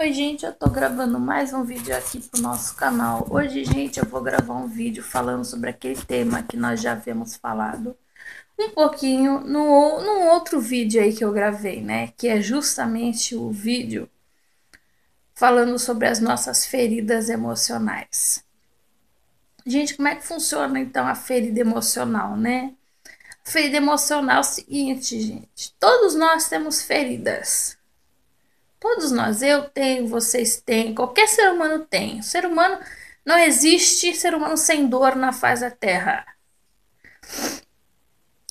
Oi gente, eu tô gravando mais um vídeo aqui pro nosso canal. Hoje, gente, eu vou gravar um vídeo falando sobre aquele tema que nós já havíamos falado um pouquinho no, num outro vídeo aí que eu gravei, né? Que é justamente o vídeo falando sobre as nossas feridas emocionais. Gente, como é que funciona então a ferida emocional, né? A ferida emocional é o seguinte, gente. Todos nós temos feridas Todos nós, eu tenho, vocês têm, qualquer ser humano tem. ser humano não existe ser humano sem dor na face da Terra.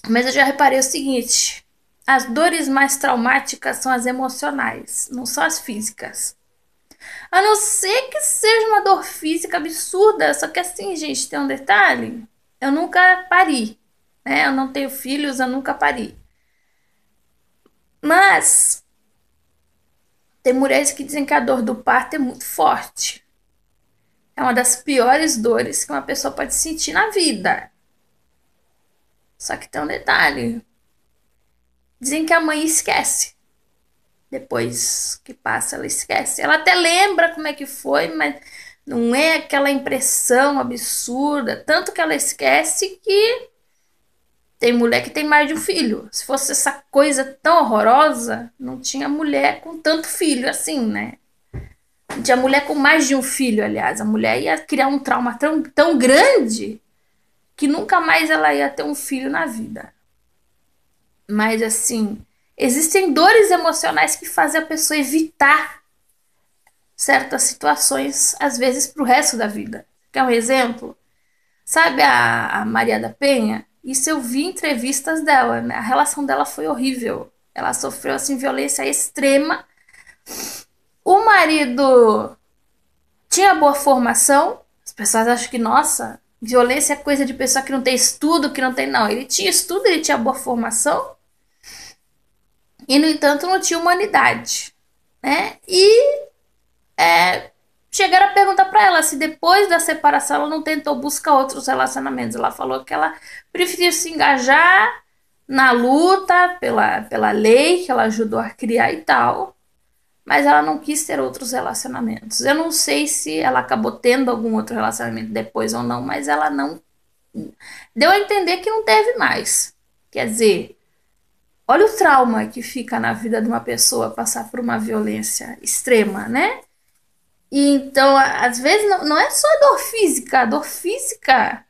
Mas eu já reparei o seguinte: as dores mais traumáticas são as emocionais, não são as físicas. A não ser que seja uma dor física absurda, só que assim, gente, tem um detalhe: eu nunca pari, né? Eu não tenho filhos, eu nunca pari. Mas tem mulheres que dizem que a dor do parto é muito forte. É uma das piores dores que uma pessoa pode sentir na vida. Só que tem um detalhe. Dizem que a mãe esquece. Depois que passa, ela esquece. Ela até lembra como é que foi, mas não é aquela impressão absurda. Tanto que ela esquece que tem mulher que tem mais de um filho. Se fosse essa coisa tão horrorosa, não tinha mulher com tanto filho assim, né? Não tinha mulher com mais de um filho, aliás. A mulher ia criar um trauma tão, tão grande que nunca mais ela ia ter um filho na vida. Mas assim, existem dores emocionais que fazem a pessoa evitar certas situações, às vezes, para o resto da vida. Quer um exemplo? Sabe a, a Maria da Penha? Isso eu vi em entrevistas dela. Né? A relação dela foi horrível. Ela sofreu assim violência extrema. O marido tinha boa formação. As pessoas acham que, nossa, violência é coisa de pessoa que não tem estudo, que não tem. Não, ele tinha estudo, ele tinha boa formação. E, no entanto, não tinha humanidade. Né? E é, chegaram a perguntar para ela se depois da separação ela não tentou buscar outros relacionamentos. Ela falou que ela preferiu se engajar na luta pela, pela lei que ela ajudou a criar e tal, mas ela não quis ter outros relacionamentos. Eu não sei se ela acabou tendo algum outro relacionamento depois ou não, mas ela não deu a entender que não teve mais. Quer dizer, olha o trauma que fica na vida de uma pessoa passar por uma violência extrema, né? E então, às vezes, não, não é só dor física. A dor física,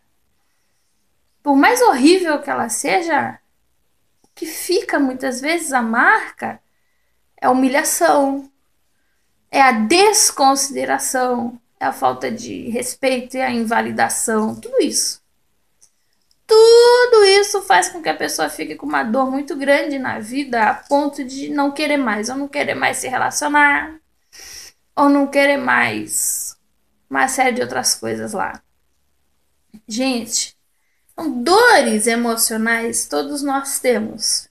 por mais horrível que ela seja, o que fica muitas vezes a marca é a humilhação, é a desconsideração, é a falta de respeito e a invalidação, tudo isso. Tudo isso faz com que a pessoa fique com uma dor muito grande na vida a ponto de não querer mais, ou não querer mais se relacionar, ou não querer mais uma série de outras coisas lá. Gente, são dores emocionais todos nós temos.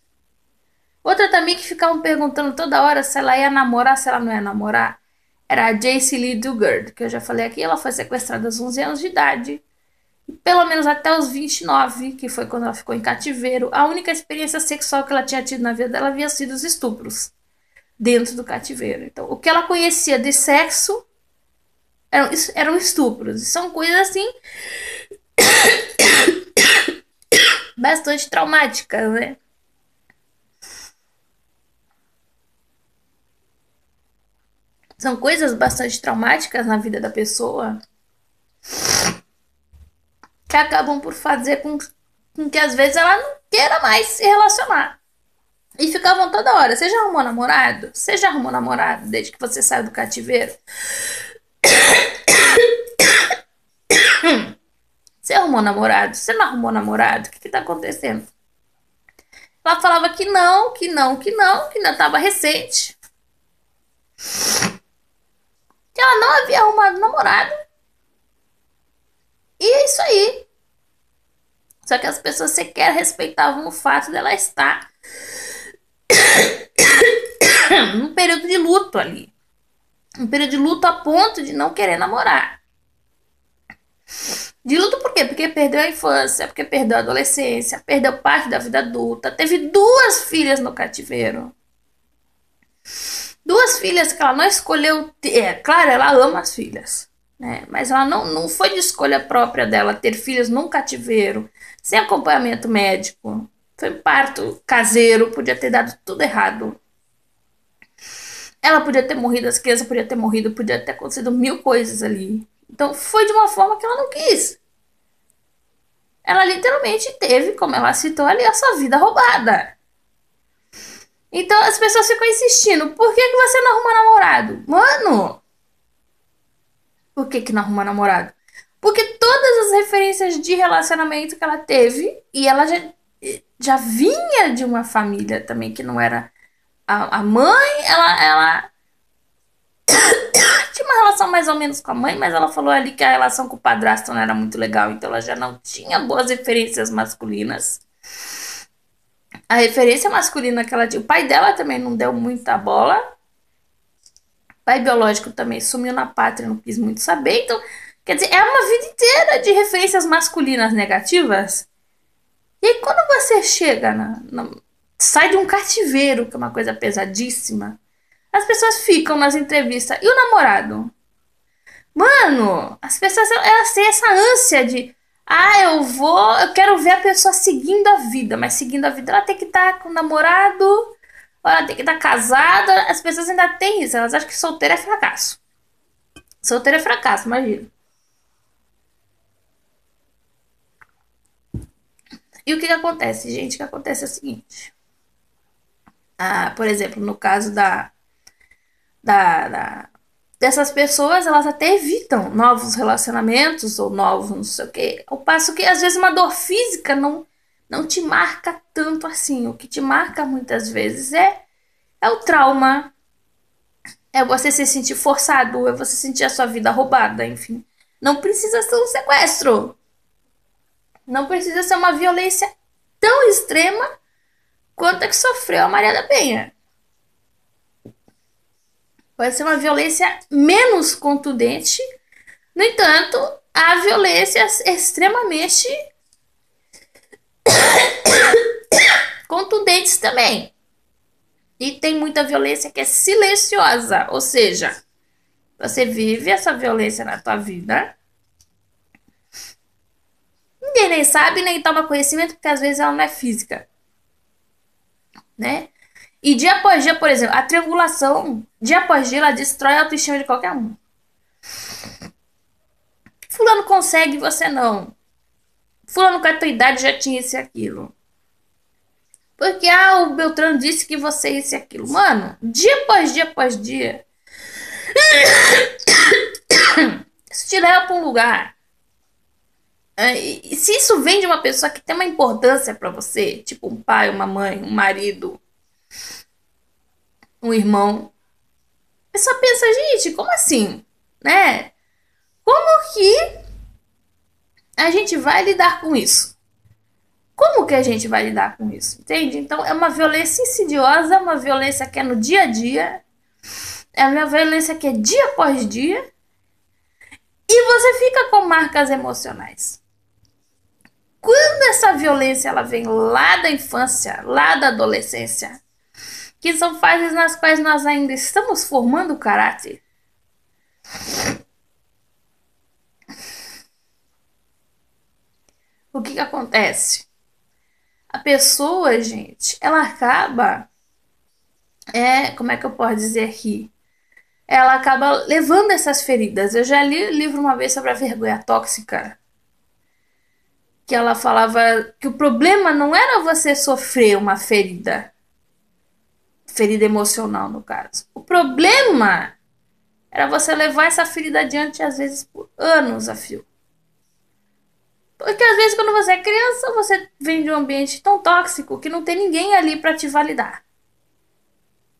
Outra também que ficavam perguntando toda hora se ela ia namorar, se ela não ia namorar, era a Jace Lee Dugard, que eu já falei aqui, ela foi sequestrada aos 11 anos de idade. E pelo menos até os 29, que foi quando ela ficou em cativeiro, a única experiência sexual que ela tinha tido na vida dela havia sido os estupros dentro do cativeiro. Então, o que ela conhecia de sexo eram, eram estupros. São coisas assim. bastante traumáticas, né? São coisas bastante traumáticas na vida da pessoa que acabam por fazer com, com que às vezes ela não queira mais se relacionar. E ficavam toda hora. Você já arrumou namorado? Você já arrumou namorado desde que você saiu do cativeiro? Você arrumou namorado? Você não arrumou namorado? O que, que tá acontecendo? Ela falava que não, que não, que não, que ainda tava recente. Que ela não havia arrumado namorado. E é isso aí. Só que as pessoas sequer respeitavam o fato dela estar num período de luto ali. Um período de luto a ponto de não querer namorar. De luto por quê? Porque perdeu a infância, porque perdeu a adolescência, perdeu parte da vida adulta, teve duas filhas no cativeiro. Duas filhas que ela não escolheu ter. É, claro, ela ama as filhas, né? Mas ela não, não foi de escolha própria dela ter filhos num cativeiro, sem acompanhamento médico, foi parto caseiro, podia ter dado tudo errado. Ela podia ter morrido, as crianças podiam ter morrido, podia ter acontecido mil coisas ali. Então foi de uma forma que ela não quis. Ela literalmente teve, como ela citou ali, a sua vida roubada. Então as pessoas ficam insistindo: por que, que você não arruma namorado? Mano! Por que, que não arruma namorado? Porque todas as referências de relacionamento que ela teve, e ela já já vinha de uma família também que não era. A, a mãe, ela, ela tinha uma relação mais ou menos com a mãe, mas ela falou ali que a relação com o padrasto não era muito legal, então ela já não tinha boas referências masculinas. A referência masculina que ela tinha, o pai dela também não deu muita bola. O pai biológico também sumiu na pátria, não quis muito saber. Então, quer dizer, é uma vida inteira de referências masculinas negativas e aí, quando você chega na, na, sai de um cativeiro, que é uma coisa pesadíssima, as pessoas ficam nas entrevistas. E o namorado? Mano, as pessoas elas têm essa ânsia de. Ah, eu vou. Eu quero ver a pessoa seguindo a vida, mas seguindo a vida ela tem que estar com o namorado, ela tem que estar casada. As pessoas ainda têm isso, elas acham que solteiro é fracasso. Solteiro é fracasso, imagina. E o que, que acontece, gente? O que acontece é o seguinte. Ah, por exemplo, no caso da, da, da dessas pessoas, elas até evitam novos relacionamentos ou novos não sei o quê. Ao passo que, às vezes, uma dor física não, não te marca tanto assim. O que te marca muitas vezes é, é o trauma, é você se sentir forçado, é você sentir a sua vida roubada, enfim. Não precisa ser um sequestro. Não precisa ser uma violência tão extrema quanto a que sofreu a Maria da Penha. Pode ser uma violência menos contundente, no entanto, a violência extremamente contundentes também. E tem muita violência que é silenciosa, ou seja, você vive essa violência na tua vida, entender, nem sabe, nem toma conhecimento, porque às vezes ela não é física. Né? E dia após dia, por exemplo, a triangulação, dia após dia, ela destrói a autoestima de qualquer um. Fulano consegue, você não. Fulano com a tua idade já tinha isso e aquilo. Porque, ah, o Beltrano disse que você isso é e aquilo. Mano, dia após dia após dia. Isso te leva pra um lugar é, se isso vem de uma pessoa que tem uma importância para você, tipo um pai, uma mãe, um marido, um irmão, você só pensa, gente, como assim? Né? Como que a gente vai lidar com isso? Como que a gente vai lidar com isso? Entende? Então é uma violência insidiosa, é uma violência que é no dia a dia, é uma violência que é dia após dia, e você fica com marcas emocionais quando essa violência ela vem lá da infância, lá da adolescência, que são fases nas quais nós ainda estamos formando o caráter. O que, que acontece? A pessoa, gente, ela acaba. É, como é que eu posso dizer aqui? Ela acaba levando essas feridas. Eu já li o livro uma vez sobre a vergonha tóxica que ela falava que o problema não era você sofrer uma ferida, ferida emocional no caso. O problema era você levar essa ferida adiante às vezes por anos a fio. Porque às vezes quando você é criança, você vem de um ambiente tão tóxico que não tem ninguém ali para te validar.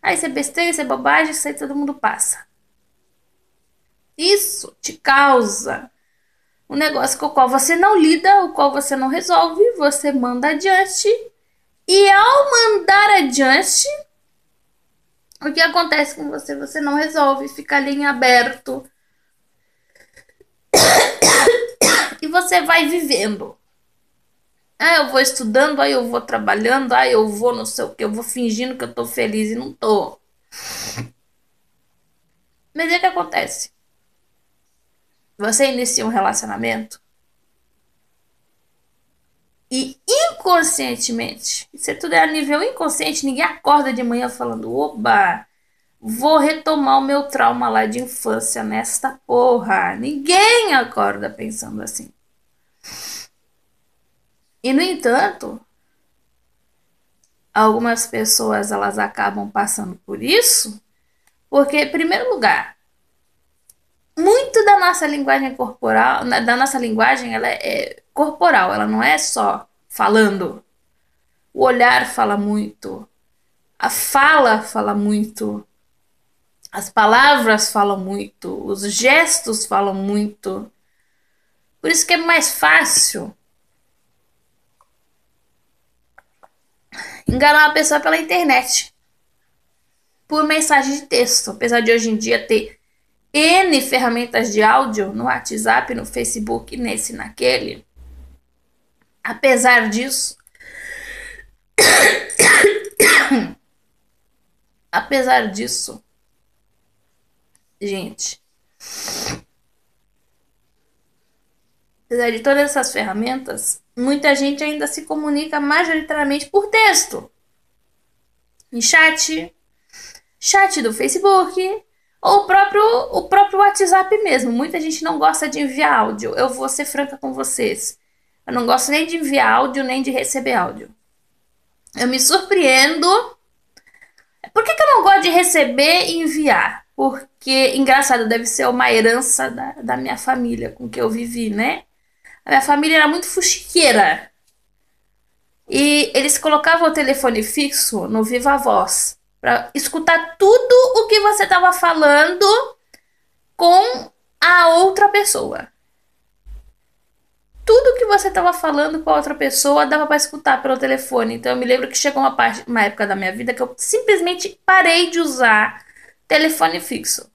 Aí você é besteira, você é bobagem, isso aí todo mundo passa. Isso te causa um negócio com o qual você não lida, o qual você não resolve, você manda adiante. E ao mandar adiante, o que acontece com você? Você não resolve, fica ali em aberto. E você vai vivendo. Ah, eu vou estudando, aí ah, eu vou trabalhando, aí ah, eu vou não sei o que, eu vou fingindo que eu tô feliz e não tô. Mas o é que acontece? Você inicia um relacionamento e inconscientemente, isso tudo é a nível inconsciente, ninguém acorda de manhã falando: oba, vou retomar o meu trauma lá de infância nesta porra. Ninguém acorda pensando assim. E no entanto, algumas pessoas elas acabam passando por isso, porque em primeiro lugar, muito da nossa linguagem corporal, da nossa linguagem, ela é, é corporal, ela não é só falando. O olhar fala muito, a fala fala muito, as palavras falam muito, os gestos falam muito. Por isso que é mais fácil enganar uma pessoa pela internet, por mensagem de texto, apesar de hoje em dia ter N ferramentas de áudio no WhatsApp, no Facebook, nesse naquele. Apesar disso, apesar disso, gente, apesar de todas essas ferramentas, muita gente ainda se comunica majoritariamente por texto. Em chat, chat do Facebook, ou o próprio, o próprio WhatsApp mesmo. Muita gente não gosta de enviar áudio. Eu vou ser franca com vocês. Eu não gosto nem de enviar áudio, nem de receber áudio. Eu me surpreendo. Por que, que eu não gosto de receber e enviar? Porque, engraçado, deve ser uma herança da, da minha família com que eu vivi, né? A minha família era muito fuxiqueira. E eles colocavam o telefone fixo no Viva Voz para escutar tudo o que você estava falando com a outra pessoa. Tudo que você estava falando com a outra pessoa dava para escutar pelo telefone. Então eu me lembro que chegou uma, parte, uma época da minha vida que eu simplesmente parei de usar telefone fixo.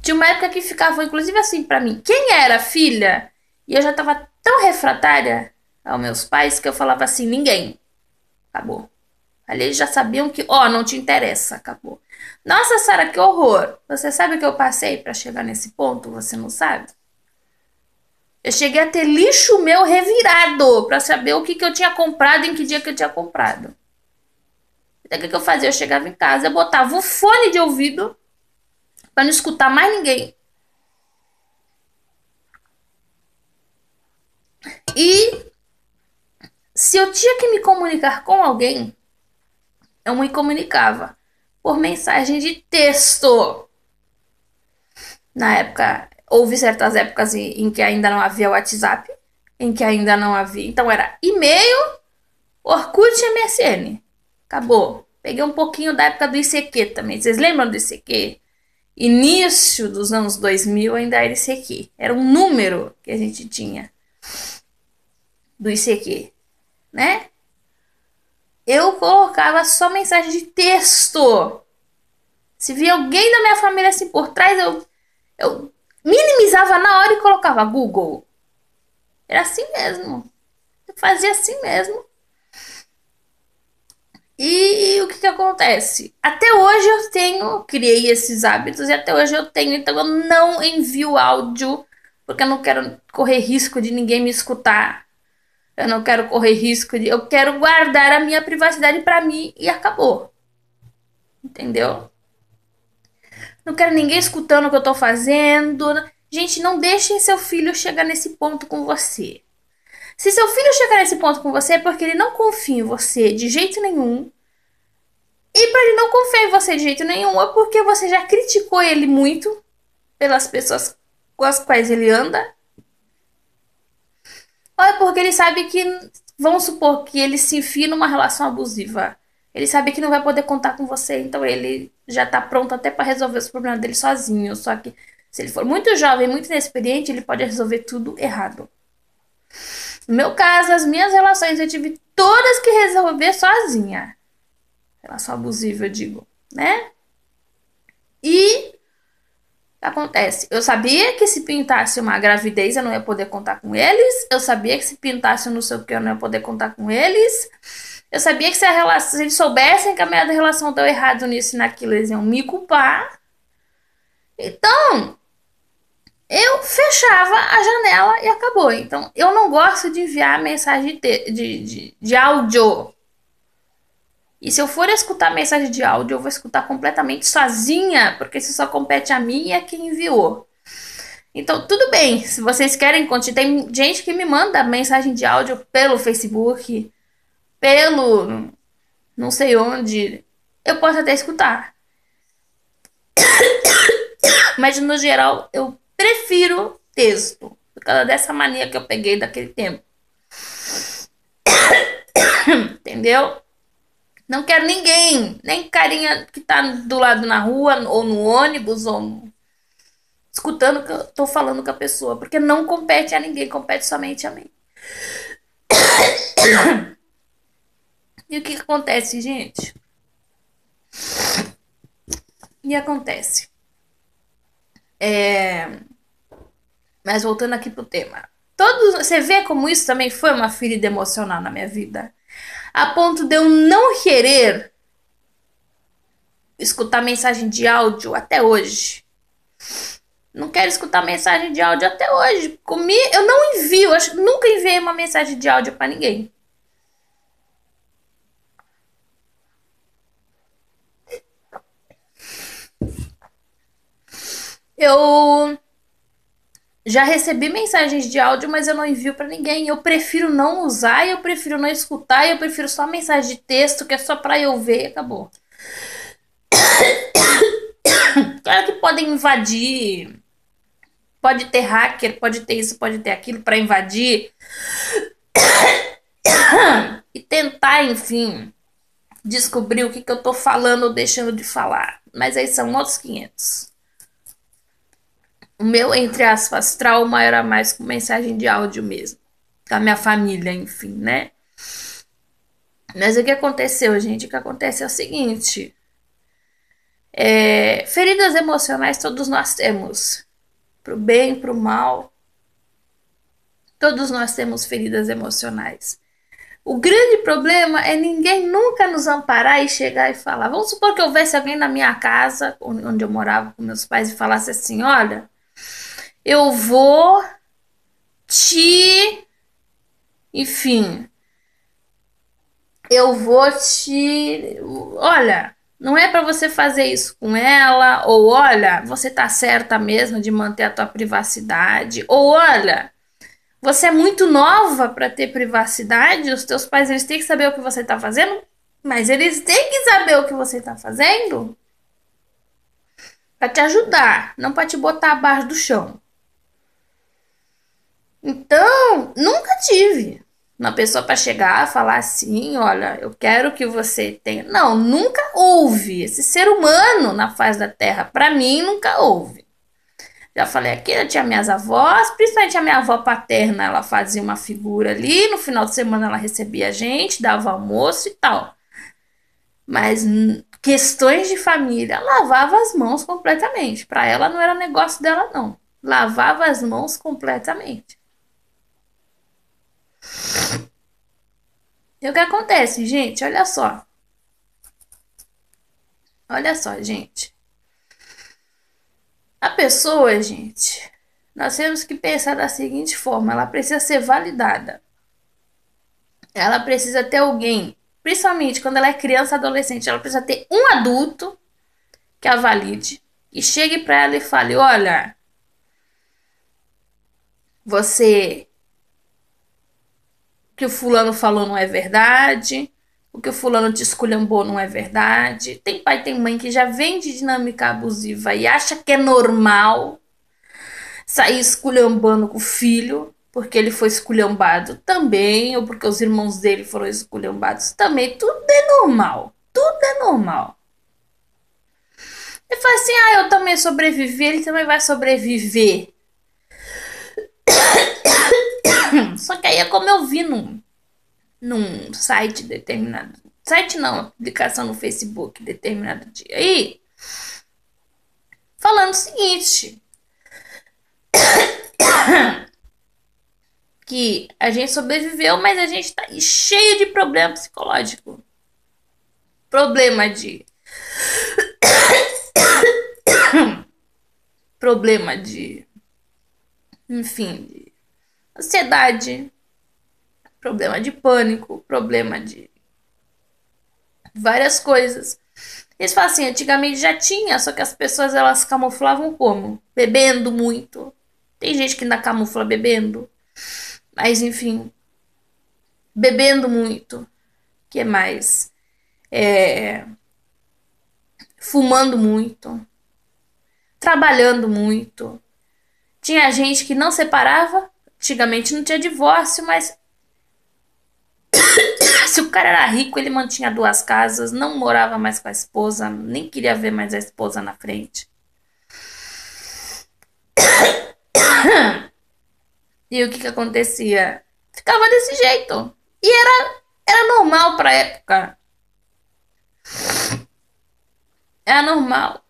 Tinha uma época que ficava, inclusive, assim para mim: quem era filha? E eu já estava tão refratária aos meus pais que eu falava assim: ninguém. Acabou. Ali eles já sabiam que, ó, oh, não te interessa, acabou. Nossa Sara, que horror! Você sabe o que eu passei para chegar nesse ponto? Você não sabe? Eu cheguei a ter lixo meu revirado para saber o que, que eu tinha comprado, em que dia que eu tinha comprado. Então, o que, que eu fazia? Eu chegava em casa, eu botava o fone de ouvido para não escutar mais ninguém. E se eu tinha que me comunicar com alguém, eu é me comunicava por mensagem de texto. Na época, houve certas épocas em, em que ainda não havia WhatsApp, em que ainda não havia. Então era e-mail, Orkut e MSN. Acabou. Peguei um pouquinho da época do ICQ também. Vocês lembram do ICQ? Início dos anos 2000 ainda era ICQ. Era um número que a gente tinha do ICQ, né? eu colocava só mensagem de texto. Se via alguém da minha família assim por trás, eu, eu minimizava na hora e colocava Google. Era assim mesmo. Eu fazia assim mesmo. E, o que, que acontece? Até hoje eu tenho, criei esses hábitos e até hoje eu tenho, então eu não envio áudio porque eu não quero correr risco de ninguém me escutar. Eu não quero correr risco de. Eu quero guardar a minha privacidade para mim e acabou. Entendeu? Não quero ninguém escutando o que eu tô fazendo. Gente, não deixe seu filho chegar nesse ponto com você. Se seu filho chegar nesse ponto com você é porque ele não confia em você de jeito nenhum. E para ele não confiar em você de jeito nenhum é porque você já criticou ele muito pelas pessoas com as quais ele anda ou é porque ele sabe que, vamos supor que ele se enfia numa relação abusiva. Ele sabe que não vai poder contar com você, então ele já tá pronto até para resolver os problemas dele sozinho. Só que se ele for muito jovem, muito inexperiente, ele pode resolver tudo errado. No meu caso, as minhas relações eu tive todas que resolver sozinha. Relação abusiva, eu digo, né? E Acontece. Eu sabia que se pintasse uma gravidez eu não ia poder contar com eles. Eu sabia que se pintasse não sei o que eu não ia poder contar com eles. Eu sabia que se, a relação, se eles soubessem que a minha relação deu errado nisso e naquilo, eles iam me culpar. Então, eu fechava a janela e acabou. Então, eu não gosto de enviar mensagem de, de, de, de áudio. E se eu for escutar mensagem de áudio, eu vou escutar completamente sozinha, porque isso só compete a mim e é a quem enviou. Então, tudo bem, se vocês querem continuar. Tem gente que me manda mensagem de áudio pelo Facebook, pelo não sei onde. Eu posso até escutar. Mas no geral, eu prefiro texto, por causa dessa mania que eu peguei daquele tempo. Entendeu? Não quero ninguém, nem carinha que tá do lado na rua, ou no ônibus, ou escutando que eu tô falando com a pessoa, porque não compete a ninguém, compete somente a mim. E o que, que acontece, gente? E acontece. É... Mas voltando aqui pro tema. Todos, você vê como isso também foi uma ferida emocional na minha vida a ponto de eu não querer escutar mensagem de áudio até hoje. Não quero escutar mensagem de áudio até hoje. Comi, eu não envio, acho, nunca enviei uma mensagem de áudio para ninguém. Eu já recebi mensagens de áudio, mas eu não envio para ninguém. Eu prefiro não usar, eu prefiro não escutar, eu prefiro só mensagem de texto, que é só para eu ver e acabou. Claro que podem invadir. Pode ter hacker, pode ter isso, pode ter aquilo para invadir. E tentar, enfim, descobrir o que, que eu tô falando ou deixando de falar. Mas aí são outros 500. O meu, entre aspas, trauma era mais com mensagem de áudio mesmo. da minha família, enfim, né? Mas o que aconteceu, gente? O que acontece é o seguinte. É, feridas emocionais todos nós temos. Pro bem, pro mal. Todos nós temos feridas emocionais. O grande problema é ninguém nunca nos amparar e chegar e falar. Vamos supor que houvesse alguém na minha casa, onde eu morava com meus pais, e falasse assim: olha, eu vou te. Enfim. Eu vou te. Olha, não é para você fazer isso com ela. Ou olha, você tá certa mesmo de manter a tua privacidade. Ou olha, você é muito nova para ter privacidade. Os teus pais eles têm que saber o que você tá fazendo. Mas eles têm que saber o que você tá fazendo para te ajudar, não para te botar abaixo do chão. Então, nunca tive uma pessoa para chegar e falar assim: olha, eu quero que você tenha. Não, nunca houve. Esse ser humano na face da Terra, para mim, nunca houve. Já falei aqui, eu tinha minhas avós, principalmente a minha avó paterna, ela fazia uma figura ali, no final de semana ela recebia a gente, dava almoço e tal. Mas questões de família, lavava as mãos completamente. Para ela não era negócio dela não. Lavava as mãos completamente. E o que acontece, gente? Olha só. Olha só, gente. A pessoa, gente, nós temos que pensar da seguinte forma: ela precisa ser validada. Ela precisa ter alguém, principalmente quando ela é criança, adolescente, ela precisa ter um adulto que a valide e chegue para ela e fale: Olha, você que o fulano falou não é verdade, o que o fulano te esculhambou não é verdade. Tem pai, tem mãe que já vem de dinâmica abusiva e acha que é normal sair esculhambando com o filho, porque ele foi esculhambado também, ou porque os irmãos dele foram esculhambados também. Tudo é normal. Tudo é normal. Ele fala assim: ah, eu também sobrevivi, ele também vai sobreviver. Só que aí, é como eu vi num, num site determinado, site não, aplicação no Facebook determinado dia aí, falando o seguinte: que a gente sobreviveu, mas a gente tá cheio de problema psicológico. Problema de. problema de. Enfim, de ansiedade, problema de pânico, problema de várias coisas. Eles falam assim, antigamente já tinha, só que as pessoas elas camuflavam como? Bebendo muito. Tem gente que ainda camufla bebendo. Mas enfim, bebendo muito. Que mais? É... Fumando muito. Trabalhando muito. Tinha gente que não separava Antigamente não tinha divórcio, mas se o cara era rico, ele mantinha duas casas, não morava mais com a esposa, nem queria ver mais a esposa na frente. E o que que acontecia? Ficava desse jeito. E era, era normal pra época. Era normal.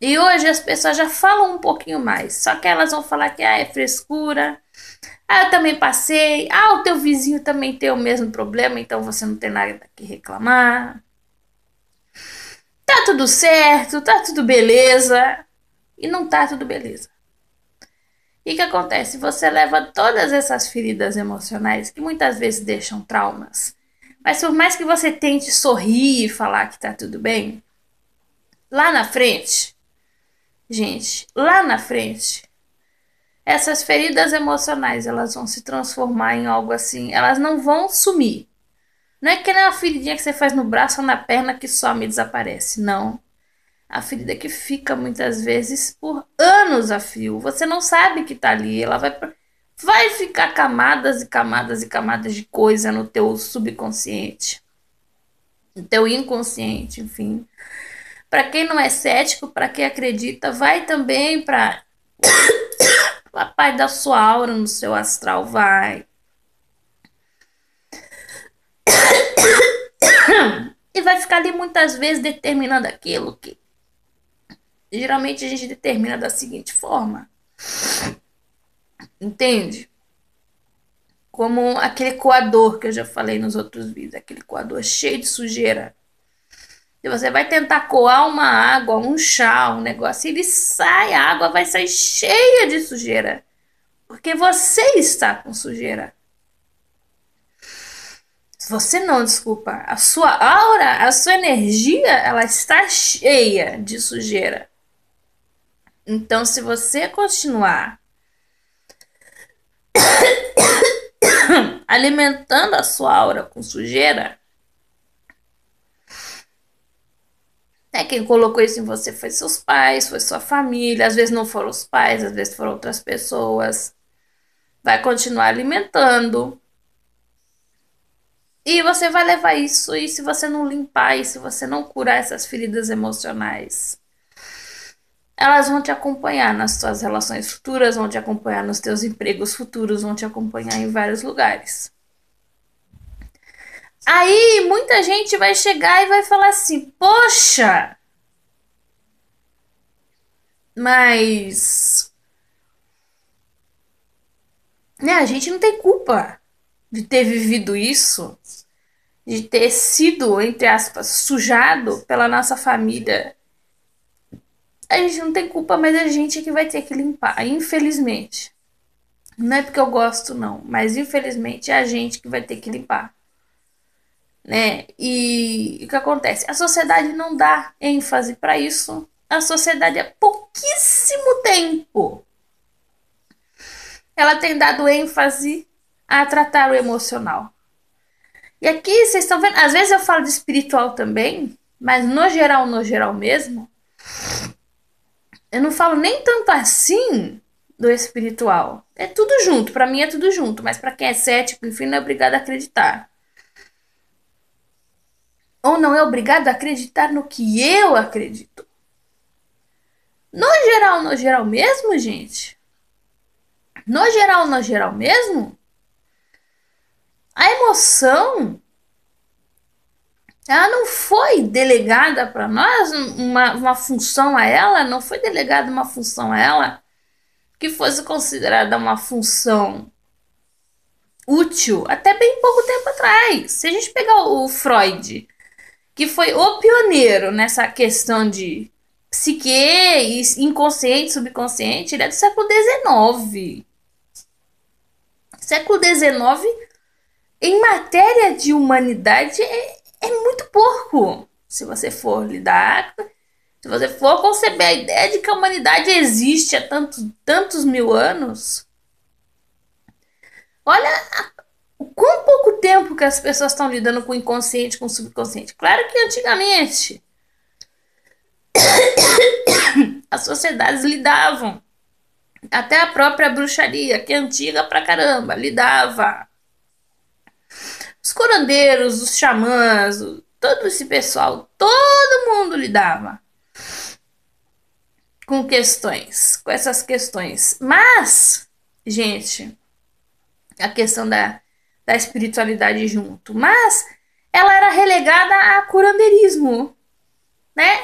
E hoje as pessoas já falam um pouquinho mais, só que elas vão falar que ah, é frescura, ah, eu também passei, ah, o teu vizinho também tem o mesmo problema, então você não tem nada que reclamar. Tá tudo certo, tá tudo beleza, e não tá tudo beleza. E o que acontece? Você leva todas essas feridas emocionais, que muitas vezes deixam traumas, mas por mais que você tente sorrir e falar que tá tudo bem, lá na frente gente, lá na frente, essas feridas emocionais, elas vão se transformar em algo assim, elas não vão sumir. Não é que nem uma feridinha que você faz no braço ou na perna que some e desaparece, não. A ferida que fica muitas vezes por anos a fio. Você não sabe que tá ali, ela vai vai ficar camadas e camadas e camadas de coisa no teu subconsciente, no teu inconsciente, enfim. Para quem não é cético, para quem acredita, vai também para a paz da sua aura, no seu astral, vai. E vai ficar ali muitas vezes determinando aquilo que geralmente a gente determina da seguinte forma. Entende? Como aquele coador que eu já falei nos outros vídeos, aquele coador cheio de sujeira. Se você vai tentar coar uma água, um chá, um negócio, ele sai, a água vai sair cheia de sujeira. Porque você está com sujeira. Você não, desculpa. A sua aura, a sua energia, ela está cheia de sujeira. Então, se você continuar alimentando a sua aura com sujeira, Né? Quem colocou isso em você foi seus pais, foi sua família, às vezes não foram os pais, às vezes foram outras pessoas. Vai continuar alimentando. E você vai levar isso, e se você não limpar, e se você não curar essas feridas emocionais, elas vão te acompanhar nas suas relações futuras, vão te acompanhar nos teus empregos futuros, vão te acompanhar em vários lugares. Aí muita gente vai chegar e vai falar assim: Poxa, mas. Né, a gente não tem culpa de ter vivido isso, de ter sido, entre aspas, sujado pela nossa família. A gente não tem culpa, mas é a gente é que vai ter que limpar, infelizmente. Não é porque eu gosto, não, mas infelizmente é a gente que vai ter que limpar né? E o que acontece? A sociedade não dá ênfase para isso. A sociedade há pouquíssimo tempo ela tem dado ênfase a tratar o emocional. E aqui vocês estão vendo, às vezes eu falo de espiritual também, mas no geral, no geral mesmo, eu não falo nem tanto assim do espiritual. É tudo junto, para mim é tudo junto, mas para quem é cético, enfim, não é obrigado a acreditar ou não é obrigado a acreditar no que eu acredito. No geral, no geral mesmo, gente. No geral, no geral mesmo, a emoção ela não foi delegada para nós uma, uma função a ela, não foi delegada uma função a ela que fosse considerada uma função útil até bem pouco tempo atrás. Se a gente pegar o Freud, que foi o pioneiro nessa questão de psique, inconsciente, subconsciente, ele é do século XIX. Século XIX, em matéria de humanidade, é, é muito pouco. Se você for lidar, se você for conceber a ideia de que a humanidade existe há tantos, tantos mil anos, olha a o quão pouco tempo que as pessoas estão lidando com o inconsciente, com o subconsciente. Claro que antigamente as sociedades lidavam. Até a própria bruxaria, que é antiga pra caramba, lidava. Os curandeiros, os xamãs, todo esse pessoal, todo mundo lidava com questões, com essas questões. Mas, gente, a questão da da espiritualidade junto, mas ela era relegada a curanderismo, né?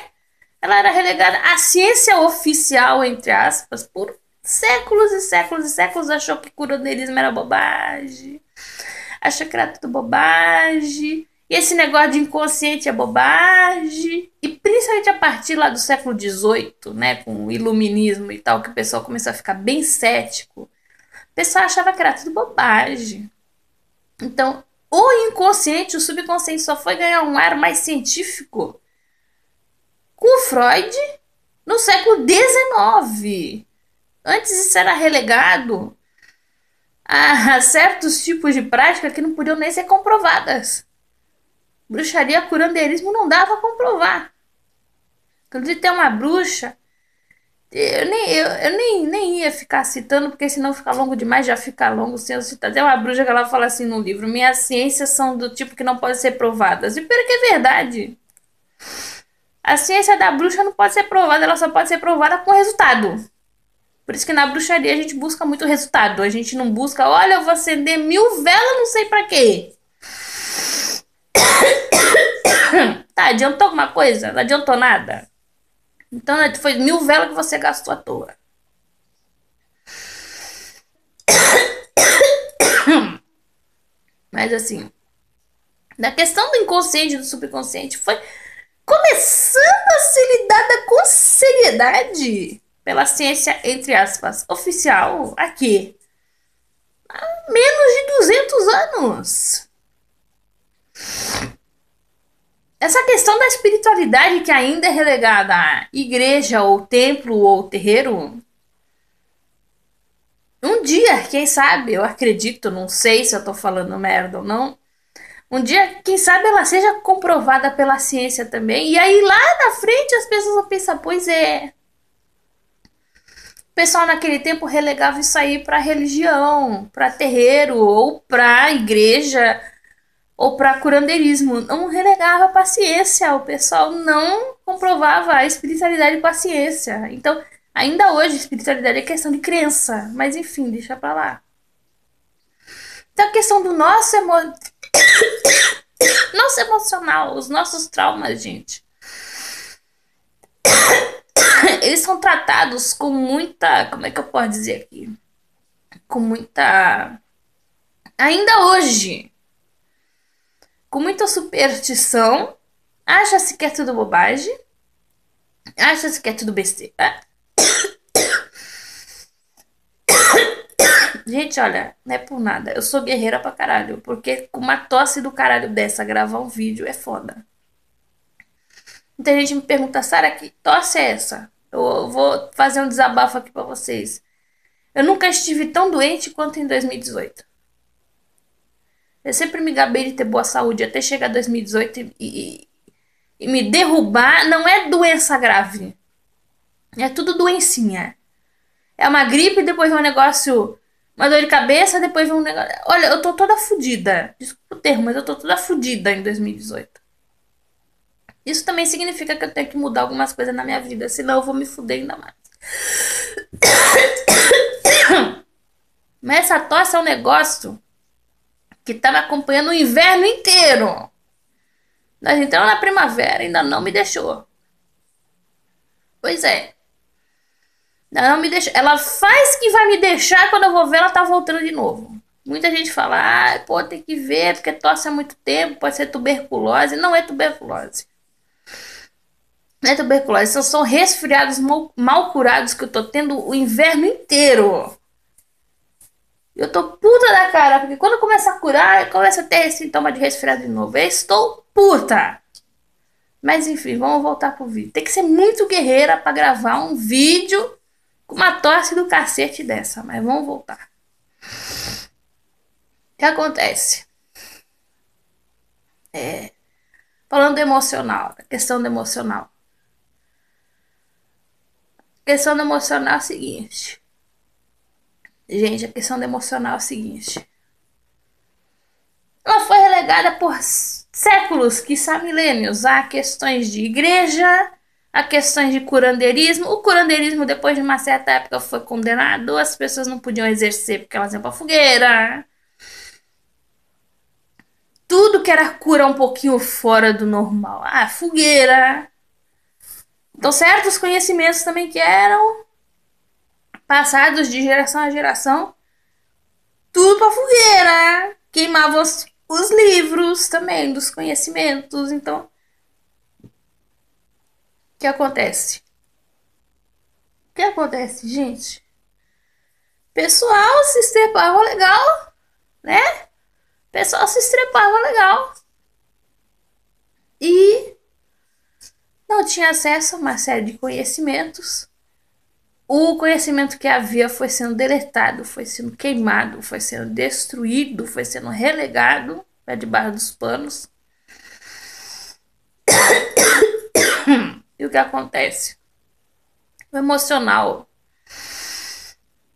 Ela era relegada à ciência oficial, entre aspas, por séculos e séculos e séculos, achou que curanderismo era bobagem, achou que era tudo bobagem, e esse negócio de inconsciente é bobagem, e principalmente a partir lá do século XVIII, né, com o iluminismo e tal, que o pessoal começou a ficar bem cético, o pessoal achava que era tudo bobagem. Então, o inconsciente, o subconsciente só foi ganhar um ar mais científico com Freud no século XIX. Antes isso era relegado a certos tipos de prática que não podiam nem ser comprovadas. Bruxaria, curandeirismo não dava para comprovar. Inclusive tem uma bruxa eu nem, eu, eu, nem, nem ia ficar citando, porque senão fica longo demais, já fica longo sem eu citar. Tem uma bruxa que ela fala assim no livro: Minhas ciências são do tipo que não podem ser provadas. E pera que é verdade. A ciência da bruxa não pode ser provada, ela só pode ser provada com resultado. Por isso que na bruxaria a gente busca muito resultado. A gente não busca, olha, eu vou acender mil velas, não sei para quê. Tá, adiantou alguma coisa? Não adiantou nada. Então foi mil velas que você gastou à toa. Mas assim, na questão do inconsciente e do subconsciente, foi começando a ser lidada com seriedade pela ciência, entre aspas, oficial aqui. Há menos de 200 anos. Essa questão da espiritualidade que ainda é relegada à igreja ou templo ou terreiro. Um dia, quem sabe, eu acredito, não sei se eu tô falando merda ou não. Um dia, quem sabe, ela seja comprovada pela ciência também. E aí lá na frente as pessoas vão pensar, pois é. O pessoal naquele tempo relegava isso aí para religião, para terreiro ou para igreja ou para curandeirismo. Não renegava a paciência o pessoal não comprovava a espiritualidade com a ciência. Então, ainda hoje, espiritualidade é questão de crença, mas enfim, deixa para lá. Então, a questão do nosso, emo... nosso emocional, os nossos traumas, gente. Eles são tratados com muita. Como é que eu posso dizer aqui? Com muita. Ainda hoje, com muita superstição, acha-se que é tudo bobagem, acha-se que é tudo besteira. Gente, olha, não é por nada. Eu sou guerreira pra caralho. Porque com uma tosse do caralho dessa, gravar um vídeo é foda. Muita gente me pergunta, Sara, que tosse é essa? Eu vou fazer um desabafo aqui pra vocês. Eu nunca estive tão doente quanto em 2018. Eu sempre me gabei de ter boa saúde até chegar 2018 e, e, e me derrubar. Não é doença grave. É tudo doencinha. É uma gripe, depois um negócio. Uma dor de cabeça, depois um negócio. Olha, eu tô toda fodida. Desculpa o termo, mas eu tô toda fodida em 2018. Isso também significa que eu tenho que mudar algumas coisas na minha vida, senão eu vou me fuder ainda mais. Mas essa tosse é um negócio que estava acompanhando o inverno inteiro. Nós entramos na primavera ainda não me deixou. Pois é. Ainda não me deixou. Ela faz que vai me deixar quando eu vou ver ela tá voltando de novo. Muita gente fala, ah, pô, tem que ver, porque tosse há muito tempo, pode ser tuberculose. Não é tuberculose. Não é tuberculose, são, são resfriados mal, mal curados que eu tô tendo o inverno inteiro. Eu tô puta da cara, porque quando começa a curar, começa a ter sintoma de resfriado de novo. Eu estou puta! Mas enfim, vamos voltar pro vídeo. Tem que ser muito guerreira para gravar um vídeo com uma tosse do cacete dessa, mas vamos voltar. O que acontece? É, falando do emocional, a né? questão do emocional. A questão do emocional é a seguinte. Gente, a questão do emocional é o seguinte. Ela foi relegada por séculos, que são milênios, a questões de igreja, a questões de curanderismo. O curanderismo, depois de uma certa época, foi condenado. As pessoas não podiam exercer porque elas iam pra fogueira. Tudo que era cura um pouquinho fora do normal. Ah, fogueira. Então, certos conhecimentos também que eram passados de geração a geração, tudo pra fogueira. Queimavam os, os livros também, dos conhecimentos. Então, o que acontece? O que acontece, gente? Pessoal se estrepava legal, né? Pessoal se estrepava legal. E não tinha acesso a uma série de conhecimentos o conhecimento que havia foi sendo deletado, foi sendo queimado, foi sendo destruído, foi sendo relegado para né, debaixo dos panos. E o que acontece? O emocional.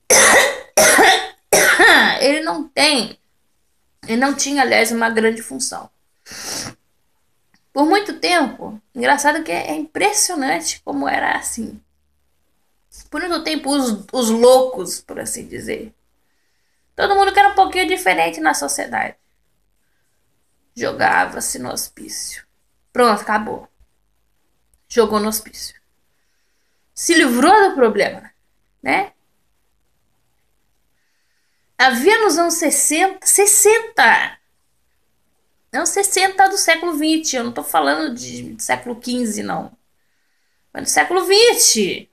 Ele não tem, ele não tinha, aliás, uma grande função. Por muito tempo, engraçado que é impressionante como era assim. Por muito tempo, os, os loucos, por assim dizer. Todo mundo que era um pouquinho diferente na sociedade. Jogava-se no hospício. Pronto, acabou. Jogou no hospício. Se livrou do problema, né? Havia nos anos 60, 60, anos 60 do século 20, eu não tô falando de, de século 15, não. Mas do século 20.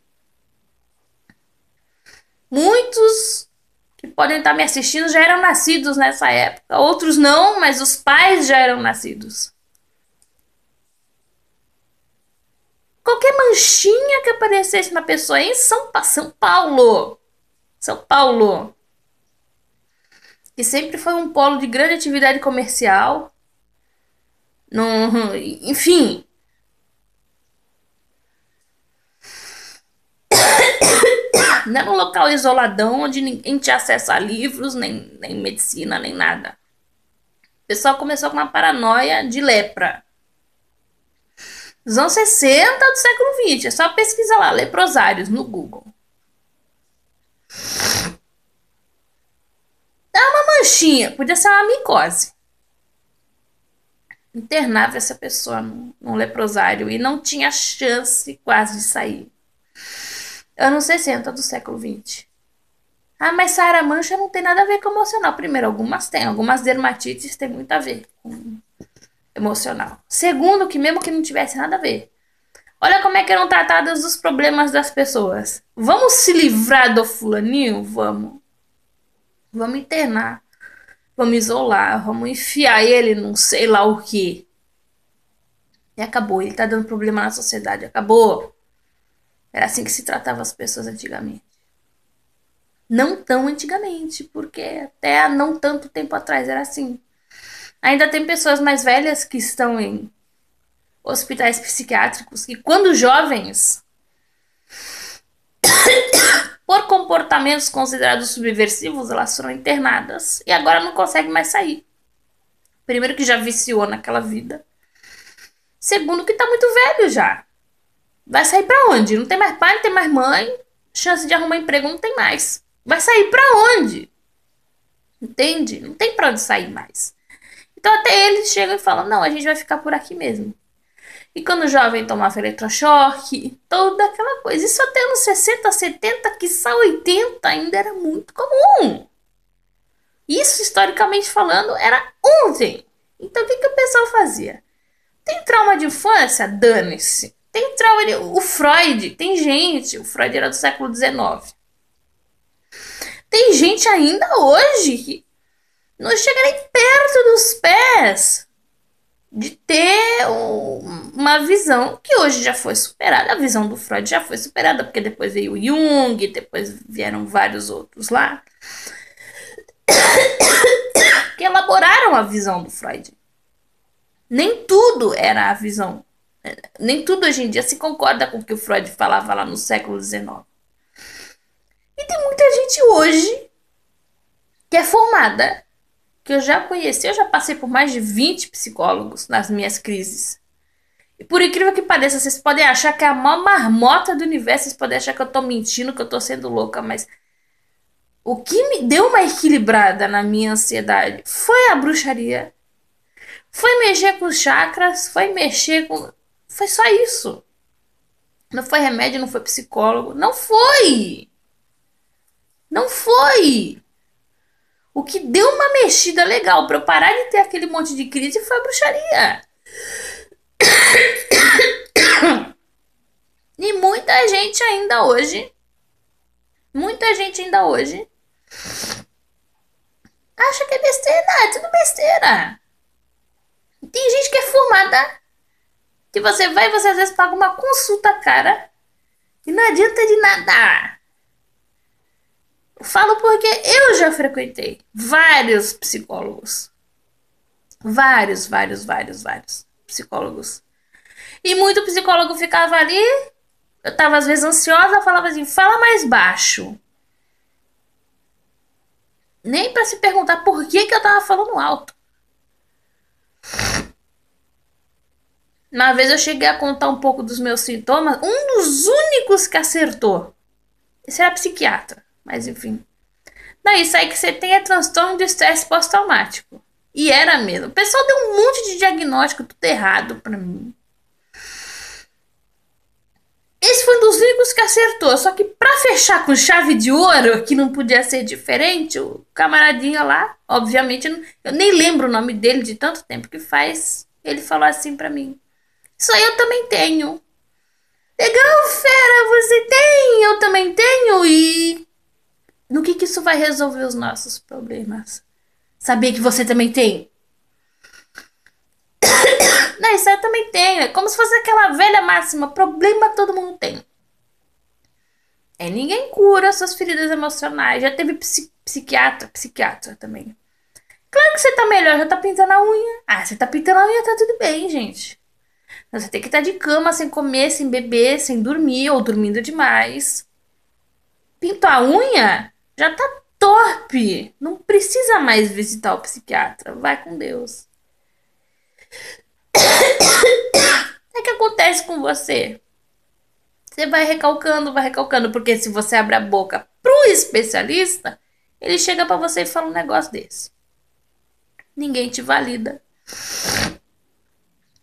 Muitos que podem estar me assistindo já eram nascidos nessa época, outros não, mas os pais já eram nascidos. Qualquer manchinha que aparecesse na pessoa em São, pa São Paulo, São Paulo, que sempre foi um polo de grande atividade comercial, num, enfim, Não era um local isoladão onde ninguém tinha acesso a livros, nem, nem medicina, nem nada. O pessoal começou com uma paranoia de lepra. Nos anos 60 do século 20, é só pesquisar lá, leprosários no Google. É uma manchinha, podia ser uma micose. Internava essa pessoa num leprosário e não tinha chance quase de sair anos 60 do século 20. Ah, mas Sara Mancha não tem nada a ver com emocional. Primeiro, algumas têm. Algumas dermatites têm muito a ver com emocional. Segundo, que mesmo que não tivesse nada a ver. Olha como é que eram tratados os problemas das pessoas. Vamos se livrar do fulaninho? Vamos. Vamos internar. Vamos isolar. Vamos enfiar ele não sei lá o que. E acabou. Ele tá dando problema na sociedade. Acabou. Era assim que se tratava as pessoas antigamente. Não tão antigamente, porque até não tanto tempo atrás era assim. Ainda tem pessoas mais velhas que estão em hospitais psiquiátricos que, quando jovens, por comportamentos considerados subversivos, elas foram internadas e agora não conseguem mais sair. Primeiro, que já viciou naquela vida. Segundo, que tá muito velho já. Vai sair para onde? Não tem mais pai, não tem mais mãe. Chance de arrumar emprego não tem mais. Vai sair para onde? Entende? Não tem para onde sair mais. Então até eles chegam e falam: "Não, a gente vai ficar por aqui mesmo". E quando o jovem tomava eletrochoque, toda aquela coisa. Isso até nos 60, 70, só 80 ainda era muito comum. Isso, historicamente falando, era ontem. Então o que, que o pessoal fazia? Tem trauma de infância? Dane-se. Tem trabalho. O Freud, tem gente. O Freud era do século XIX. Tem gente ainda hoje que não chega nem perto dos pés de ter uma visão que hoje já foi superada. A visão do Freud já foi superada, porque depois veio o Jung, depois vieram vários outros lá que elaboraram a visão do Freud. Nem tudo era a visão nem tudo hoje em dia se concorda com o que o Freud falava lá no século XIX. E tem muita gente hoje que é formada, que eu já conheci, eu já passei por mais de 20 psicólogos nas minhas crises. E por incrível que pareça, vocês podem achar que é a maior marmota do universo, vocês podem achar que eu tô mentindo, que eu tô sendo louca, mas o que me deu uma equilibrada na minha ansiedade foi a bruxaria. Foi mexer com chakras, foi mexer com foi só isso. Não foi remédio, não foi psicólogo. Não foi! Não foi! O que deu uma mexida legal para eu parar de ter aquele monte de crise foi a bruxaria. E muita gente ainda hoje, muita gente ainda hoje acha que é besteira, é tudo besteira. Tem gente que é formada que você vai você às vezes paga uma consulta cara e não adianta de nada. Eu falo porque eu já frequentei vários psicólogos. Vários, vários, vários, vários psicólogos. E muito psicólogo ficava ali, eu tava às vezes ansiosa, falava assim: "Fala mais baixo". Nem para se perguntar por que que eu tava falando alto. Uma vez eu cheguei a contar um pouco dos meus sintomas, um dos únicos que acertou. Esse era psiquiatra, mas enfim. Daí isso aí que você tem é transtorno de estresse pós-traumático. E era mesmo. O pessoal deu um monte de diagnóstico tudo errado pra mim. Esse foi um dos únicos que acertou. Só que pra fechar com chave de ouro, que não podia ser diferente, o camaradinha lá, obviamente, eu nem lembro o nome dele de tanto tempo que faz, ele falou assim pra mim. Isso aí eu também tenho. Legal, fera, você tem, eu também tenho. E no que, que isso vai resolver os nossos problemas? Saber que você também tem. Não, isso aí eu também tenho. É como se fosse aquela velha máxima: problema todo mundo tem. É, ninguém cura suas feridas emocionais. Já teve psi psiquiatra, psiquiatra também. Claro que você tá melhor, já tá pintando a unha. Ah, você tá pintando a unha, tá tudo bem, gente. Você tem que estar de cama sem comer, sem beber, sem dormir ou dormindo demais. Pinto a unha? Já tá torpe. Não precisa mais visitar o psiquiatra. Vai com Deus. O é que acontece com você? Você vai recalcando, vai recalcando, porque se você abre a boca pro especialista, ele chega para você e fala um negócio desse. Ninguém te valida.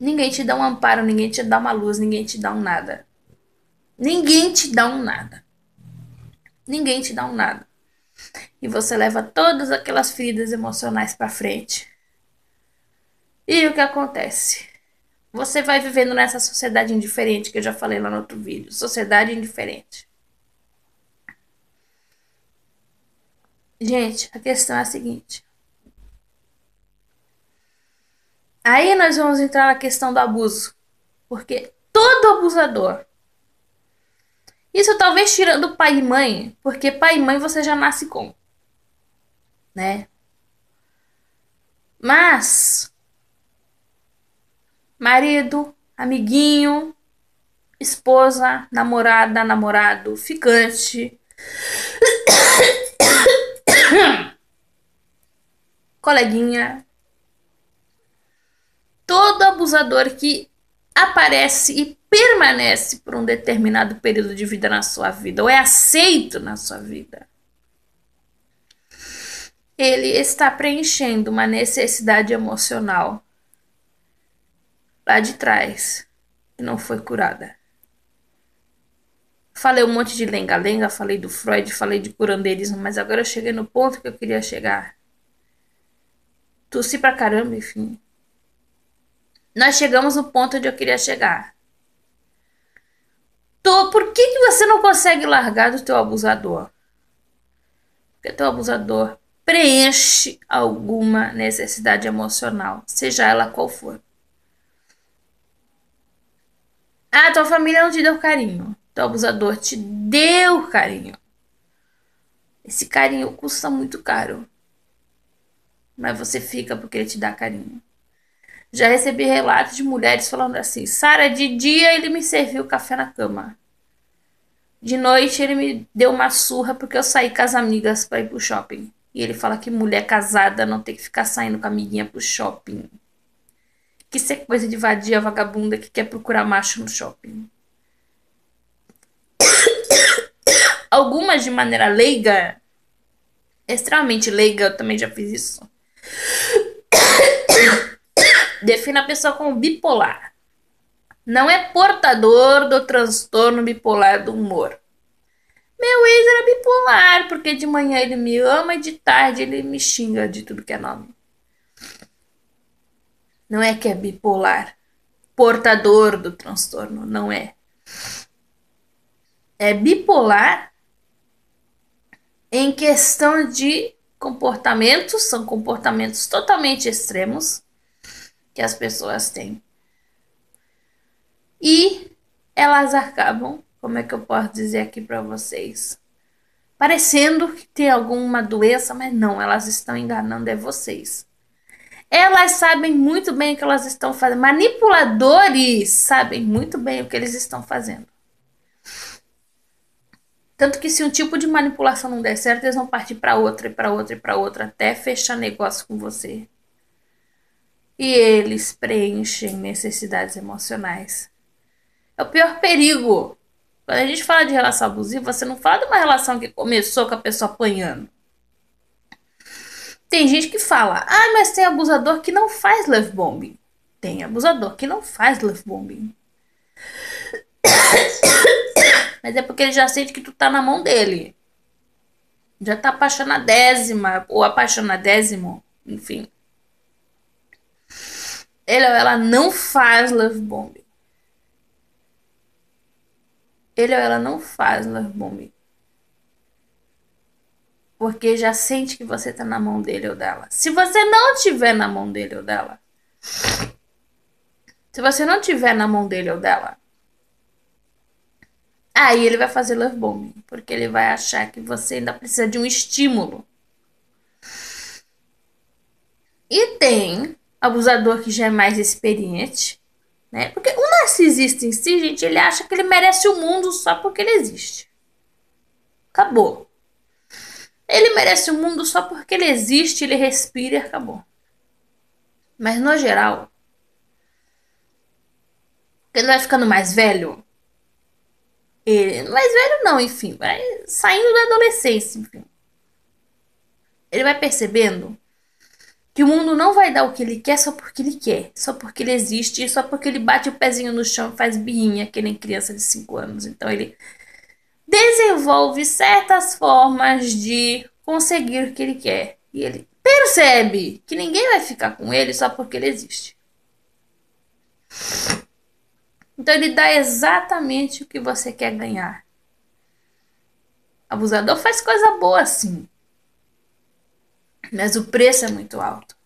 Ninguém te dá um amparo, ninguém te dá uma luz, ninguém te dá um nada. Ninguém te dá um nada. Ninguém te dá um nada. E você leva todas aquelas feridas emocionais para frente. E o que acontece? Você vai vivendo nessa sociedade indiferente que eu já falei lá no outro vídeo, sociedade indiferente. Gente, a questão é a seguinte: Aí nós vamos entrar na questão do abuso. Porque todo abusador. Isso talvez tirando pai e mãe, porque pai e mãe você já nasce com. Né? Mas marido, amiguinho, esposa, namorada, namorado, ficante, coleguinha, todo abusador que aparece e permanece por um determinado período de vida na sua vida, ou é aceito na sua vida, ele está preenchendo uma necessidade emocional lá de trás que não foi curada. Falei um monte de lenga-lenga, falei do Freud, falei de curandeirismo, mas agora eu cheguei no ponto que eu queria chegar. Tossi pra caramba, enfim nós chegamos no ponto onde eu queria chegar. Tô, por que, que você não consegue largar do teu abusador? Porque teu abusador preenche alguma necessidade emocional, seja ela qual for. Ah, tua família não te deu carinho. Teu abusador te deu carinho. Esse carinho custa muito caro. Mas você fica porque ele te dá carinho. Já recebi relatos de mulheres falando assim: Sara, de dia ele me serviu café na cama. De noite ele me deu uma surra porque eu saí com as amigas para ir pro shopping. E ele fala que mulher casada não tem que ficar saindo com a amiguinha pro shopping. Que isso é coisa de vadia vagabunda que quer procurar macho no shopping. Algumas de maneira leiga, extremamente leiga, eu também já fiz isso. define a pessoa como bipolar. Não é portador do transtorno bipolar do humor. Meu ex era bipolar, porque de manhã ele me ama e de tarde ele me xinga de tudo que é nome. Não é que é bipolar. Portador do transtorno, não é. É bipolar em questão de comportamentos, são comportamentos totalmente extremos, que as pessoas têm. E elas acabam, como é que eu posso dizer aqui para vocês? Parecendo que tem alguma doença, mas não, elas estão enganando é vocês. Elas sabem muito bem o que elas estão fazendo. Manipuladores sabem muito bem o que eles estão fazendo. Tanto que se um tipo de manipulação não der certo, eles vão partir para outra e para outra e para outra até fechar negócio com você e eles preenchem necessidades emocionais. É o pior perigo. Quando a gente fala de relação abusiva, você não fala de uma relação que começou com a pessoa apanhando. Tem gente que fala, ah, mas tem abusador que não faz love bombing. Tem abusador que não faz love bombing. Mas é porque ele já sente que tu tá na mão dele. Já tá apaixonadésima, ou apaixonadésimo, enfim. Ele ou ela não faz love bombing. Ele ou ela não faz love bombing. Porque já sente que você tá na mão dele ou dela. Se você não tiver na mão dele ou dela. Se você não tiver na mão dele ou dela. Aí ele vai fazer love bombing. Porque ele vai achar que você ainda precisa de um estímulo. E tem abusador que já é mais experiente, né? Porque o narcisista em si, gente, ele acha que ele merece o mundo só porque ele existe. Acabou. Ele merece o mundo só porque ele existe, ele respira e acabou. Mas no geral, ele vai ficando mais velho. Ele, mais velho não, enfim, vai saindo da adolescência, enfim. Ele vai percebendo que o mundo não vai dar o que ele quer só porque ele quer, só porque ele existe, só porque ele bate o pezinho no chão e faz birrinha, que nem criança de 5 anos. Então ele desenvolve certas formas de conseguir o que ele quer. E ele percebe que ninguém vai ficar com ele só porque ele existe. Então ele dá exatamente o que você quer ganhar. Abusador faz coisa boa sim, mas o preço é muito alto.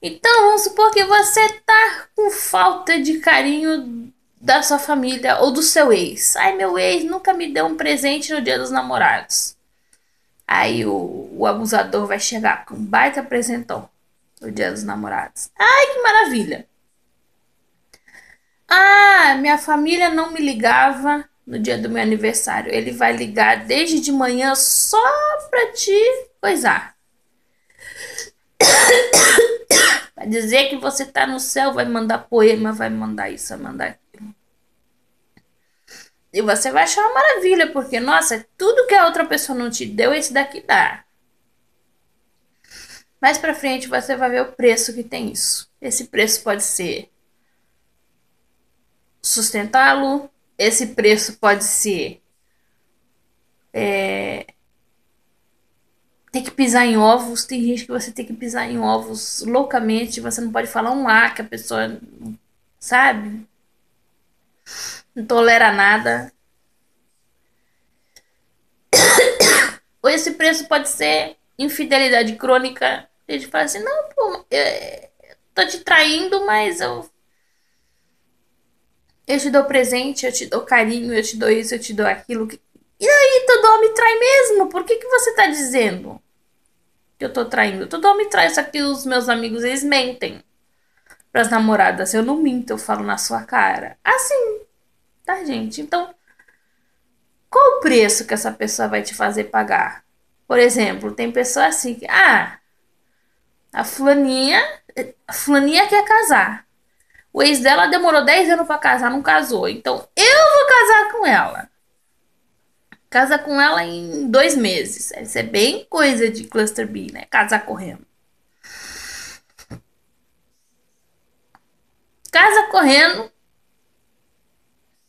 Então, vamos supor que você tá com falta de carinho da sua família ou do seu ex. Ai, meu ex nunca me deu um presente no dia dos namorados. Aí o, o abusador vai chegar com um baita presentão no dia dos namorados. Ai, que maravilha! Ah, minha família não me ligava no dia do meu aniversário. Ele vai ligar desde de manhã só pra te coisar. Vai dizer que você tá no céu, vai mandar poema, vai mandar isso, vai mandar aquilo. E você vai achar uma maravilha, porque, nossa, tudo que a outra pessoa não te deu, esse daqui dá. Mais pra frente você vai ver o preço que tem isso. Esse preço pode ser sustentá-lo, esse preço pode ser. É, ter que pisar em ovos, tem gente que você tem que pisar em ovos loucamente, você não pode falar um ar que a pessoa, sabe? Não tolera nada. Ou esse preço pode ser infidelidade crônica. A gente fala assim: não, pô, eu tô te traindo, mas eu eu te dou presente, eu te dou carinho, eu te dou isso, eu te dou aquilo. E aí, todo homem trai mesmo? Por que, que você tá dizendo que eu tô traindo? Todo homem trai, só que os meus amigos, eles mentem pras namoradas. Eu não minto, eu falo na sua cara. Assim, tá, gente? Então, qual o preço que essa pessoa vai te fazer pagar? Por exemplo, tem pessoa assim que, ah, a fulaninha, a fulaninha quer casar. O ex dela demorou 10 anos para casar, não casou. Então eu vou casar com ela. Casa com ela em dois meses. Isso é bem coisa de cluster B, né? Casar correndo. Casa correndo.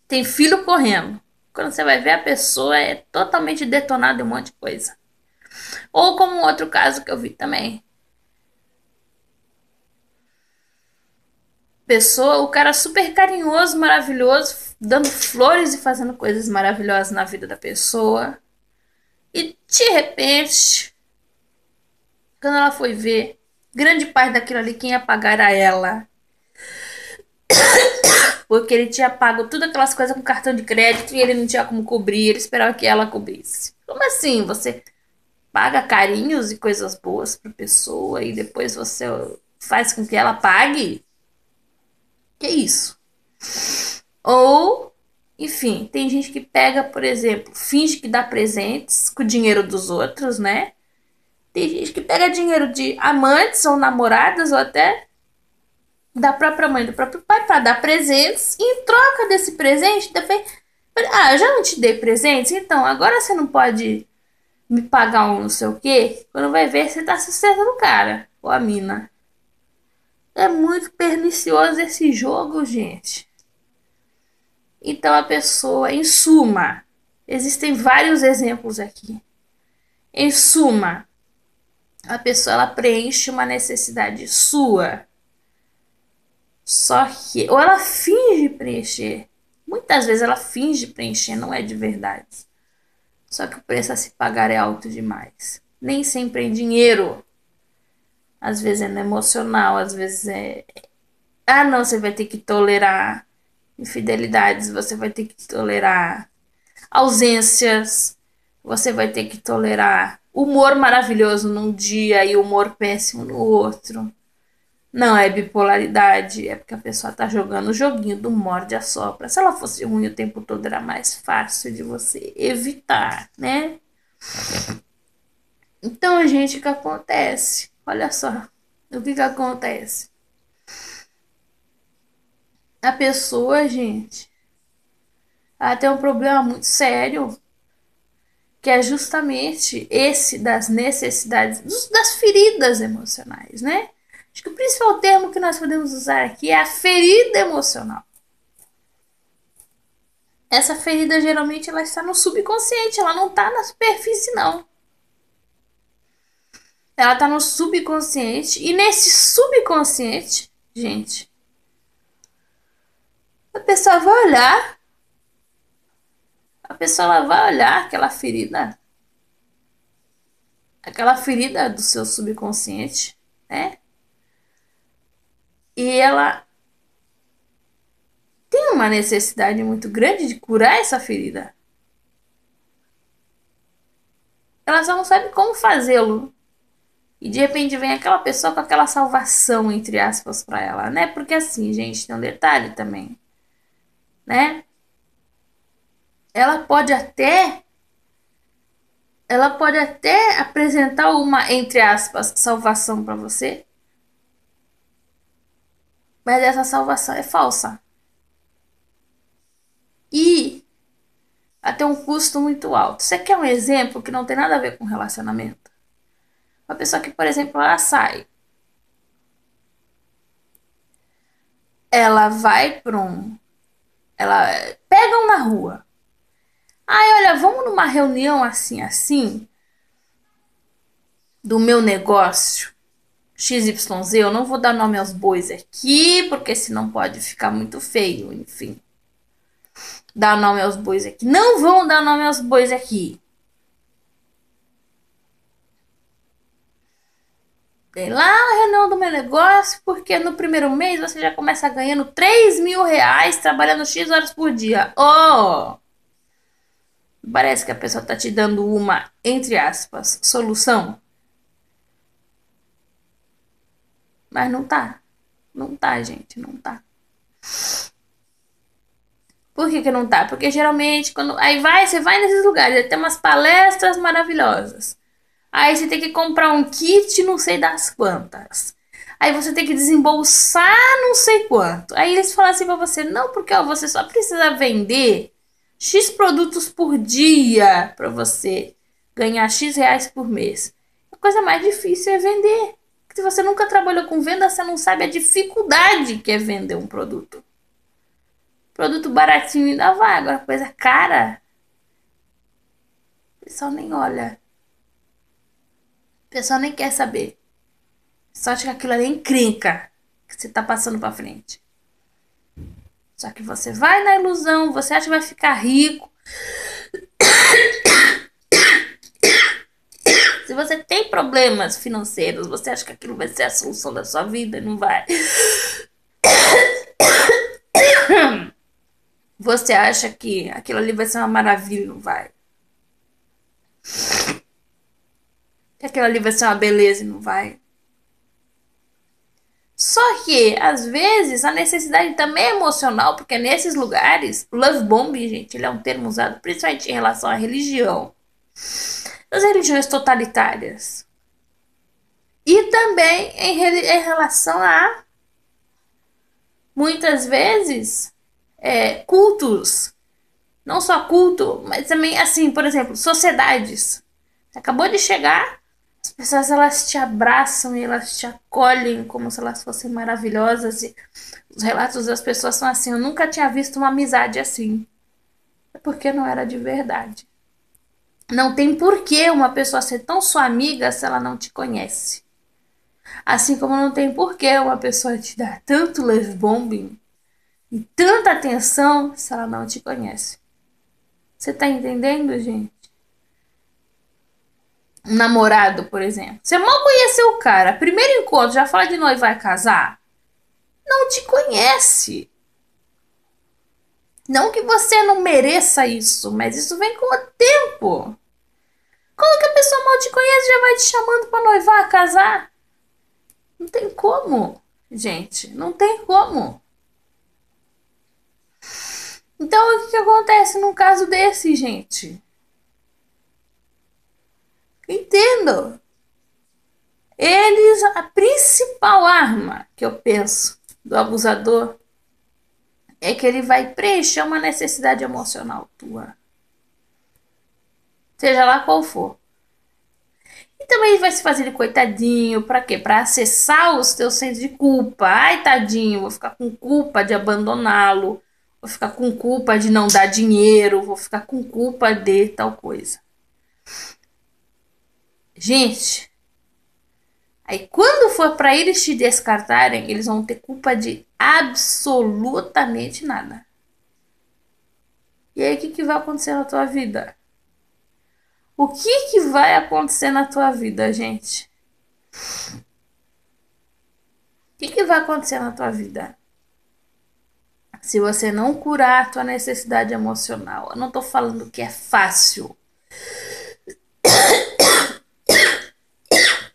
Tem filho correndo. Quando você vai ver, a pessoa é totalmente detonada em um monte de coisa. Ou como outro caso que eu vi também. pessoa, o cara super carinhoso, maravilhoso, dando flores e fazendo coisas maravilhosas na vida da pessoa. E de repente, quando ela foi ver, grande parte daquilo ali quem ia pagar era ela. Porque ele tinha pago todas aquelas coisas com cartão de crédito e ele não tinha como cobrir, ele esperava que ela cobrisse. Como assim? Você paga carinhos e coisas boas pra pessoa e depois você faz com que ela pague? Que é isso? Ou, enfim, tem gente que pega, por exemplo, finge que dá presentes com o dinheiro dos outros, né? Tem gente que pega dinheiro de amantes ou namoradas ou até da própria mãe, do próprio pai, para dar presentes. E em troca desse presente, também. Ah, já não te dei presentes? Então, agora você não pode me pagar um não sei o quê. Quando vai ver, você tá sustentando o cara ou a mina. É muito pernicioso esse jogo, gente. Então a pessoa, em suma, existem vários exemplos aqui. Em suma, a pessoa ela preenche uma necessidade sua. Só que ou ela finge preencher. Muitas vezes ela finge preencher, não é de verdade. Só que o preço a se pagar é alto demais. Nem sempre em é dinheiro às vezes é no emocional, às vezes é. Ah, não, você vai ter que tolerar infidelidades, você vai ter que tolerar ausências, você vai ter que tolerar humor maravilhoso num dia e humor péssimo no outro. Não é bipolaridade, é porque a pessoa tá jogando o joguinho do morde a sopra. Se ela fosse ruim o tempo todo, era mais fácil de você evitar, né? Então, é gente, o que acontece? Olha só o que, que acontece. A pessoa, gente, ela tem um problema muito sério, que é justamente esse das necessidades, das feridas emocionais, né? Acho que o principal termo que nós podemos usar aqui é a ferida emocional. Essa ferida geralmente ela está no subconsciente, ela não está na superfície não ela tá no subconsciente. E nesse subconsciente, gente, a pessoa vai olhar. A pessoa vai olhar aquela ferida. Aquela ferida do seu subconsciente, né? E ela tem uma necessidade muito grande de curar essa ferida. Ela só não sabe como fazê-lo. E de repente vem aquela pessoa com aquela salvação, entre aspas, para ela, né? Porque assim, gente, tem um detalhe também, né? Ela pode até. Ela pode até apresentar uma, entre aspas, salvação para você. Mas essa salvação é falsa. E até um custo muito alto. Você quer um exemplo que não tem nada a ver com relacionamento? Uma pessoa que, por exemplo, ela sai. Ela vai para um. Ela. Pegam na rua. Aí, olha, vamos numa reunião assim, assim. Do meu negócio. XYZ, eu não vou dar nome aos bois aqui, porque senão pode ficar muito feio, enfim. Dar nome aos bois aqui. Não vão dar nome aos bois aqui. lá na reunião do meu negócio, porque no primeiro mês você já começa ganhando 3 mil reais trabalhando X horas por dia. Oh! Parece que a pessoa tá te dando uma, entre aspas, solução. Mas não tá. Não tá, gente, não tá. Por que, que não tá? Porque geralmente, quando. Aí vai, você vai nesses lugares, tem umas palestras maravilhosas. Aí você tem que comprar um kit, não sei das quantas. Aí você tem que desembolsar não sei quanto. Aí eles falam assim pra você, não, porque ó, você só precisa vender X produtos por dia para você ganhar X reais por mês. A coisa mais difícil é vender. Se você nunca trabalhou com venda, você não sabe a dificuldade que é vender um produto. Produto baratinho ainda vai, agora coisa cara. O pessoal nem olha. O pessoal nem quer saber. Só que aquilo ali é encrenca que você tá passando pra frente. Só que você vai na ilusão, você acha que vai ficar rico. Se você tem problemas financeiros, você acha que aquilo vai ser a solução da sua vida, não vai. Você acha que aquilo ali vai ser uma maravilha, não vai que aquilo ali vai ser uma beleza e não vai. Só que, às vezes, a necessidade também é emocional, porque nesses lugares, love bombing, gente, ele é um termo usado principalmente em relação à religião. As religiões totalitárias. E também em, em relação a, muitas vezes, é, cultos. Não só culto, mas também, assim, por exemplo, sociedades. Acabou de chegar pessoas elas te abraçam e elas te acolhem como se elas fossem maravilhosas. E os relatos das pessoas são assim: eu nunca tinha visto uma amizade assim. É porque não era de verdade. Não tem porquê uma pessoa ser tão sua amiga se ela não te conhece. Assim como não tem porquê uma pessoa te dar tanto love bombing e tanta atenção se ela não te conhece. Você tá entendendo, gente? um namorado, por exemplo. Você mal conheceu o cara, primeiro encontro, já fala de noivo vai casar? Não te conhece. Não que você não mereça isso, mas isso vem com o tempo. Como que a pessoa mal te conhece já vai te chamando para noivar, casar? Não tem como, gente. Não tem como. Então, o que acontece num caso desse, gente? Entendo. Eles, a principal arma que eu penso do abusador é que ele vai preencher uma necessidade emocional tua. Seja lá qual for. E também ele vai se fazer de coitadinho, para quê? Para acessar os teus sentidos de culpa. Ai, tadinho, vou ficar com culpa de abandoná-lo, vou ficar com culpa de não dar dinheiro, vou ficar com culpa de tal coisa. Gente, aí quando for para eles te descartarem, eles vão ter culpa de absolutamente nada. E aí o que, que vai acontecer na tua vida? O que, que vai acontecer na tua vida, gente? O que, que vai acontecer na tua vida? Se você não curar a tua necessidade emocional. Eu não tô falando que é fácil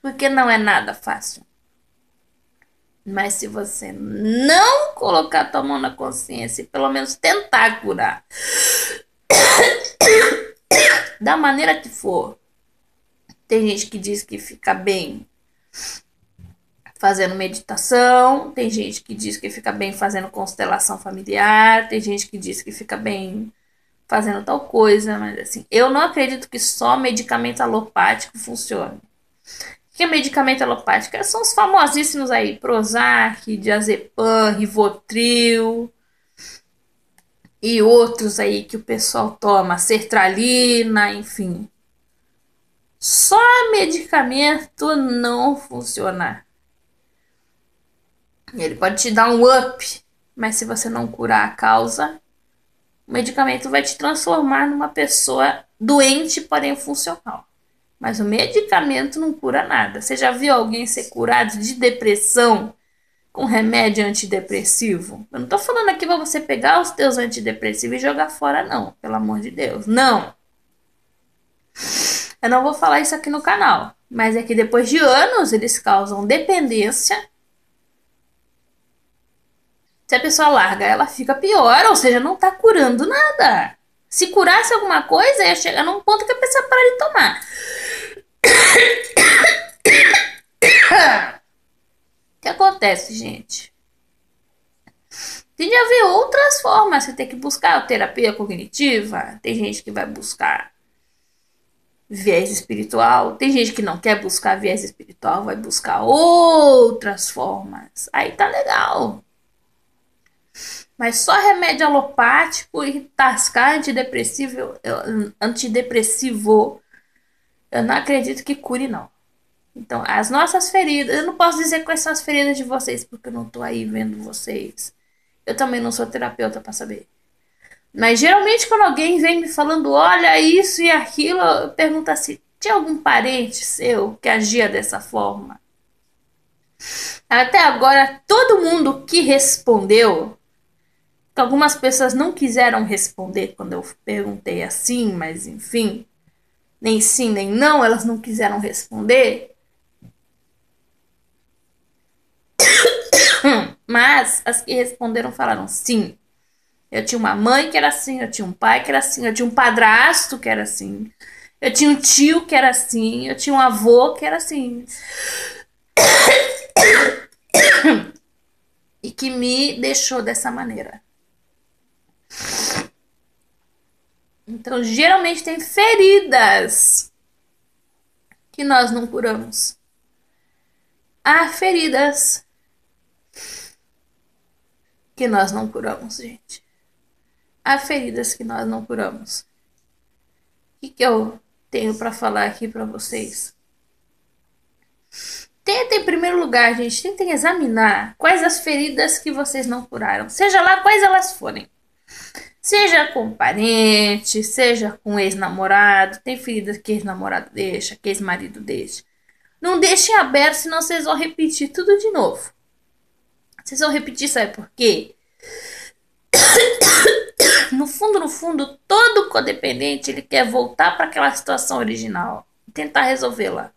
porque não é nada fácil. Mas se você não colocar tua mão na consciência e pelo menos tentar curar, da maneira que for, tem gente que diz que fica bem fazendo meditação, tem gente que diz que fica bem fazendo constelação familiar, tem gente que diz que fica bem fazendo tal coisa, mas assim, eu não acredito que só medicamento alopático funcione. Que medicamento alopático são os famosíssimos aí, Prozac, Diazepam, Rivotril e outros aí que o pessoal toma, sertralina, enfim. Só medicamento não funciona. Ele pode te dar um up, mas se você não curar a causa, o medicamento vai te transformar numa pessoa doente, porém funcional. Mas o medicamento não cura nada. Você já viu alguém ser curado de depressão com remédio antidepressivo? Eu não estou falando aqui para você pegar os teus antidepressivos e jogar fora, não. Pelo amor de Deus. Não! Eu não vou falar isso aqui no canal. Mas é que depois de anos eles causam dependência se a pessoa larga, ela fica pior, ou seja, não tá curando nada. Se curasse alguma coisa, ia chegar num ponto que a pessoa para de tomar. O que acontece, gente? Tem de haver outras formas. Você tem que buscar terapia cognitiva. Tem gente que vai buscar viés espiritual. Tem gente que não quer buscar viés espiritual, vai buscar outras formas. Aí tá legal. Mas só remédio alopático e tascar antidepressivo, antidepressivo eu não acredito que cure, não. Então, as nossas feridas. Eu não posso dizer quais são as feridas de vocês, porque eu não tô aí vendo vocês. Eu também não sou terapeuta para saber. Mas geralmente, quando alguém vem me falando, olha isso e aquilo, eu pergunto assim: tinha algum parente seu que agia dessa forma? Até agora, todo mundo que respondeu, algumas pessoas não quiseram responder quando eu perguntei assim, mas enfim, nem sim, nem não, elas não quiseram responder. Hum, mas as que responderam falaram sim. Eu tinha uma mãe que era assim, eu tinha um pai que era assim, eu tinha um padrasto que era assim, eu tinha um tio que era assim, eu tinha um avô que era assim. E que me deixou dessa maneira. Então, geralmente tem feridas que nós não curamos. Há feridas que nós não curamos, gente. Há feridas que nós não curamos. O que, que eu tenho para falar aqui para vocês? Tentem, em primeiro lugar, gente, tentem examinar quais as feridas que vocês não curaram, seja lá quais elas forem. Seja com parente, seja com ex-namorado, tem feridas que ex-namorado deixa, que ex-marido deixa. Não deixem aberto, senão vocês vão repetir tudo de novo. Vocês vão repetir, sabe por quê? No fundo, no fundo, todo codependente ele quer voltar para aquela situação original e tentar resolvê-la.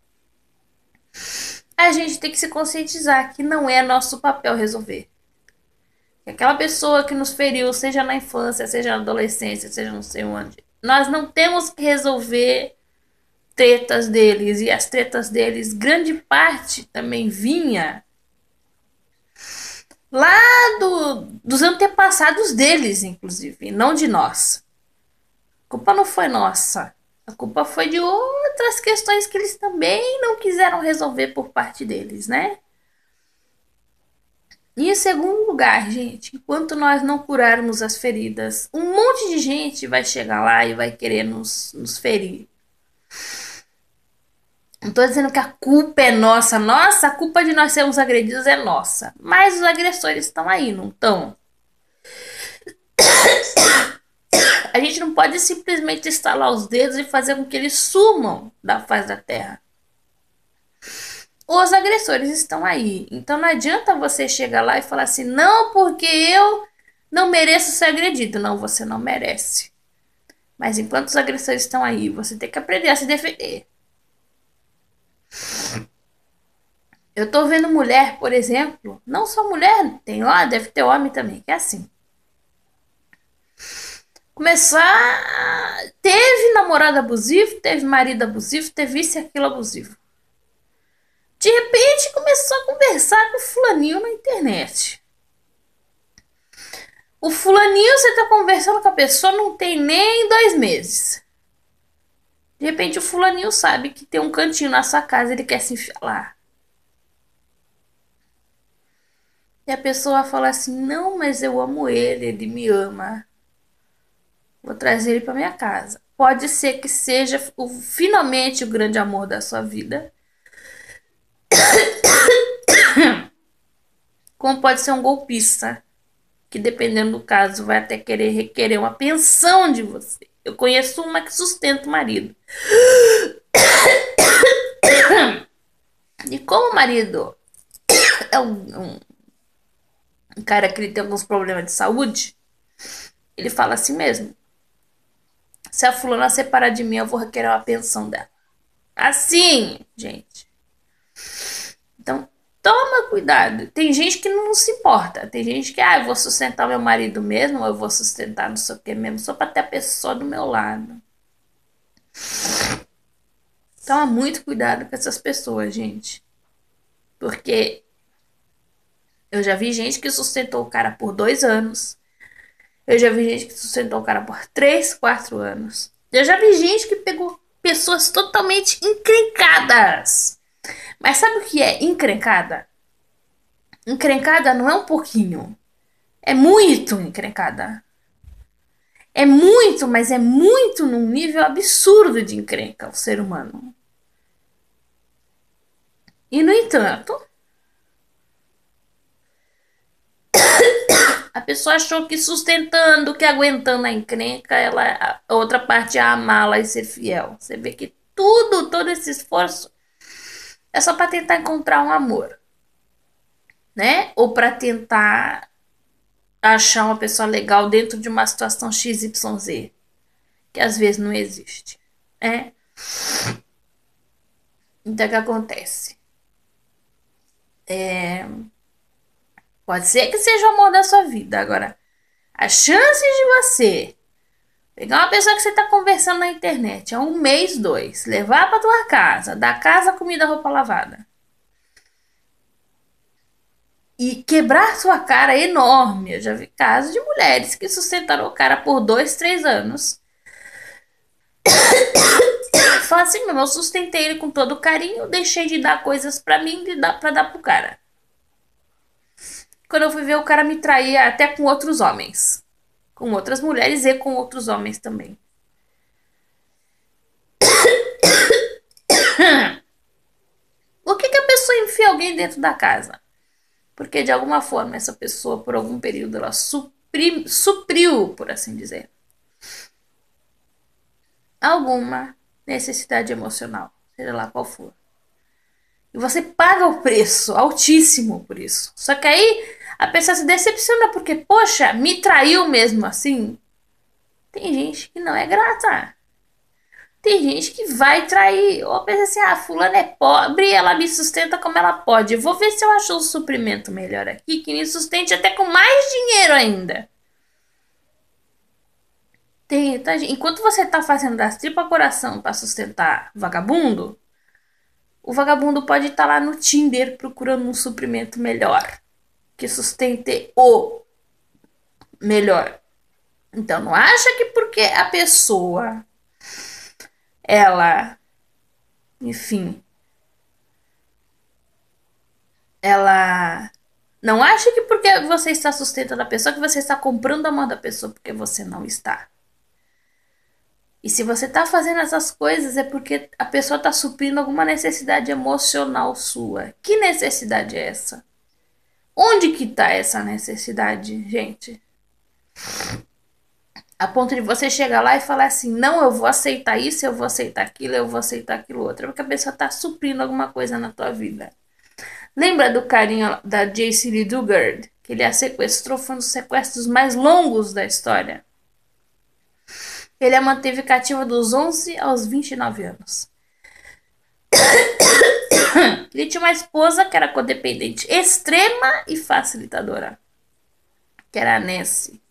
A gente tem que se conscientizar que não é nosso papel resolver. Que aquela pessoa que nos feriu, seja na infância, seja na adolescência, seja não sei onde, nós não temos que resolver tretas deles. E as tretas deles, grande parte também vinha lá do, dos antepassados deles, inclusive, não de nós. A culpa não foi nossa. A culpa foi de outras questões que eles também não quiseram resolver por parte deles, né? E em segundo lugar, gente, enquanto nós não curarmos as feridas, um monte de gente vai chegar lá e vai querer nos, nos ferir. Não estou dizendo que a culpa é nossa, nossa, a culpa de nós sermos agredidos é nossa. Mas os agressores estão aí, não estão? A gente não pode simplesmente estalar os dedos e fazer com que eles sumam da face da terra os agressores estão aí. Então não adianta você chegar lá e falar assim, não, porque eu não mereço ser agredido. Não, você não merece. Mas enquanto os agressores estão aí, você tem que aprender a se defender. Eu tô vendo mulher, por exemplo, não só mulher, tem lá, deve ter homem também, que é assim. Começar. Teve namorado abusivo, teve marido abusivo, teve isso e aquilo abusivo. De repente começou a conversar com o fulaninho na internet. O fulaninho, você tá conversando com a pessoa, não tem nem dois meses. De repente o fulaninho sabe que tem um cantinho na sua casa, ele quer se enfiar lá. E a pessoa fala assim: "Não, mas eu amo ele, ele me ama. Vou trazer ele para minha casa." Pode ser que seja o, finalmente o grande amor da sua vida. Como pode ser um golpista, que dependendo do caso vai até querer requerer uma pensão de você. Eu conheço uma que sustenta o marido. E como o marido é um, um cara que ele tem alguns problemas de saúde, ele fala assim mesmo. Se a fulana separar de mim, eu vou requerer uma pensão dela. Assim, gente. Então, toma cuidado. Tem gente que não se importa. Tem gente que, ah, eu vou sustentar meu marido mesmo, ou eu vou sustentar não sei o que mesmo, só para ter a pessoa do meu lado. Toma muito cuidado com essas pessoas, gente. Porque eu já vi gente que sustentou o cara por dois anos. Eu já vi gente que sustentou o cara por três, quatro anos. Eu já vi gente que pegou pessoas totalmente encrencadas mas sabe o que é encrencada? Encrencada não é um pouquinho. É muito encrencada. É muito, mas é muito num nível absurdo de encrenca o ser humano. E no entanto, a pessoa achou que sustentando, que aguentando a encrenca, ela, a outra parte é amá-la e ser fiel. Você vê que tudo, todo esse esforço é só para tentar encontrar um amor, né? Ou para tentar achar uma pessoa legal dentro de uma situação XYZ, que às vezes não existe, né? Então, o que acontece? É... Pode ser que seja o amor da sua vida. Agora, as chances de você Pegar uma pessoa que você está conversando na internet há é um mês, dois, levar para tua casa, da casa comida, roupa lavada. E quebrar sua cara é enorme. Eu já vi casos de mulheres que sustentaram o cara por dois, três anos. Fala assim, meu, eu sustentei ele com todo carinho, deixei de dar coisas para mim e dar para dar pro cara. Quando eu fui ver, o cara me traía até com outros homens com outras mulheres e com outros homens também. O que, que a pessoa enfia alguém dentro da casa? Porque de alguma forma essa pessoa, por algum período, ela supriu, por assim dizer, alguma necessidade emocional, seja lá qual for. E você paga o preço altíssimo por isso. Só que aí a pessoa se decepciona porque, poxa, me traiu mesmo assim. Tem gente que não é grata. Tem gente que vai trair. Ou pensa assim, ah, fulana é pobre, ela me sustenta como ela pode. Eu vou ver se eu acho um suprimento melhor aqui, que me sustente até com mais dinheiro ainda. Tem, tá, enquanto você tá fazendo das tripas coração para sustentar vagabundo, o vagabundo pode estar tá lá no Tinder procurando um suprimento melhor que sustente o melhor. Então não acha que porque a pessoa ela enfim ela não acha que porque você está sustentando a pessoa que você está comprando a mão da pessoa porque você não está. E se você está fazendo essas coisas é porque a pessoa está suprindo alguma necessidade emocional sua. Que necessidade é essa? Onde que tá essa necessidade, gente? A ponto de você chegar lá e falar assim: não, eu vou aceitar isso, eu vou aceitar aquilo, eu vou aceitar aquilo outro. Porque a pessoa tá suprindo alguma coisa na tua vida. Lembra do carinho da J.C. Lee Dugard? Que ele a sequestrou, foi um dos sequestros mais longos da história. Ele a manteve cativa dos 11 aos 29 anos. Ele tinha uma esposa que era codependente extrema e facilitadora, que era a Nancy.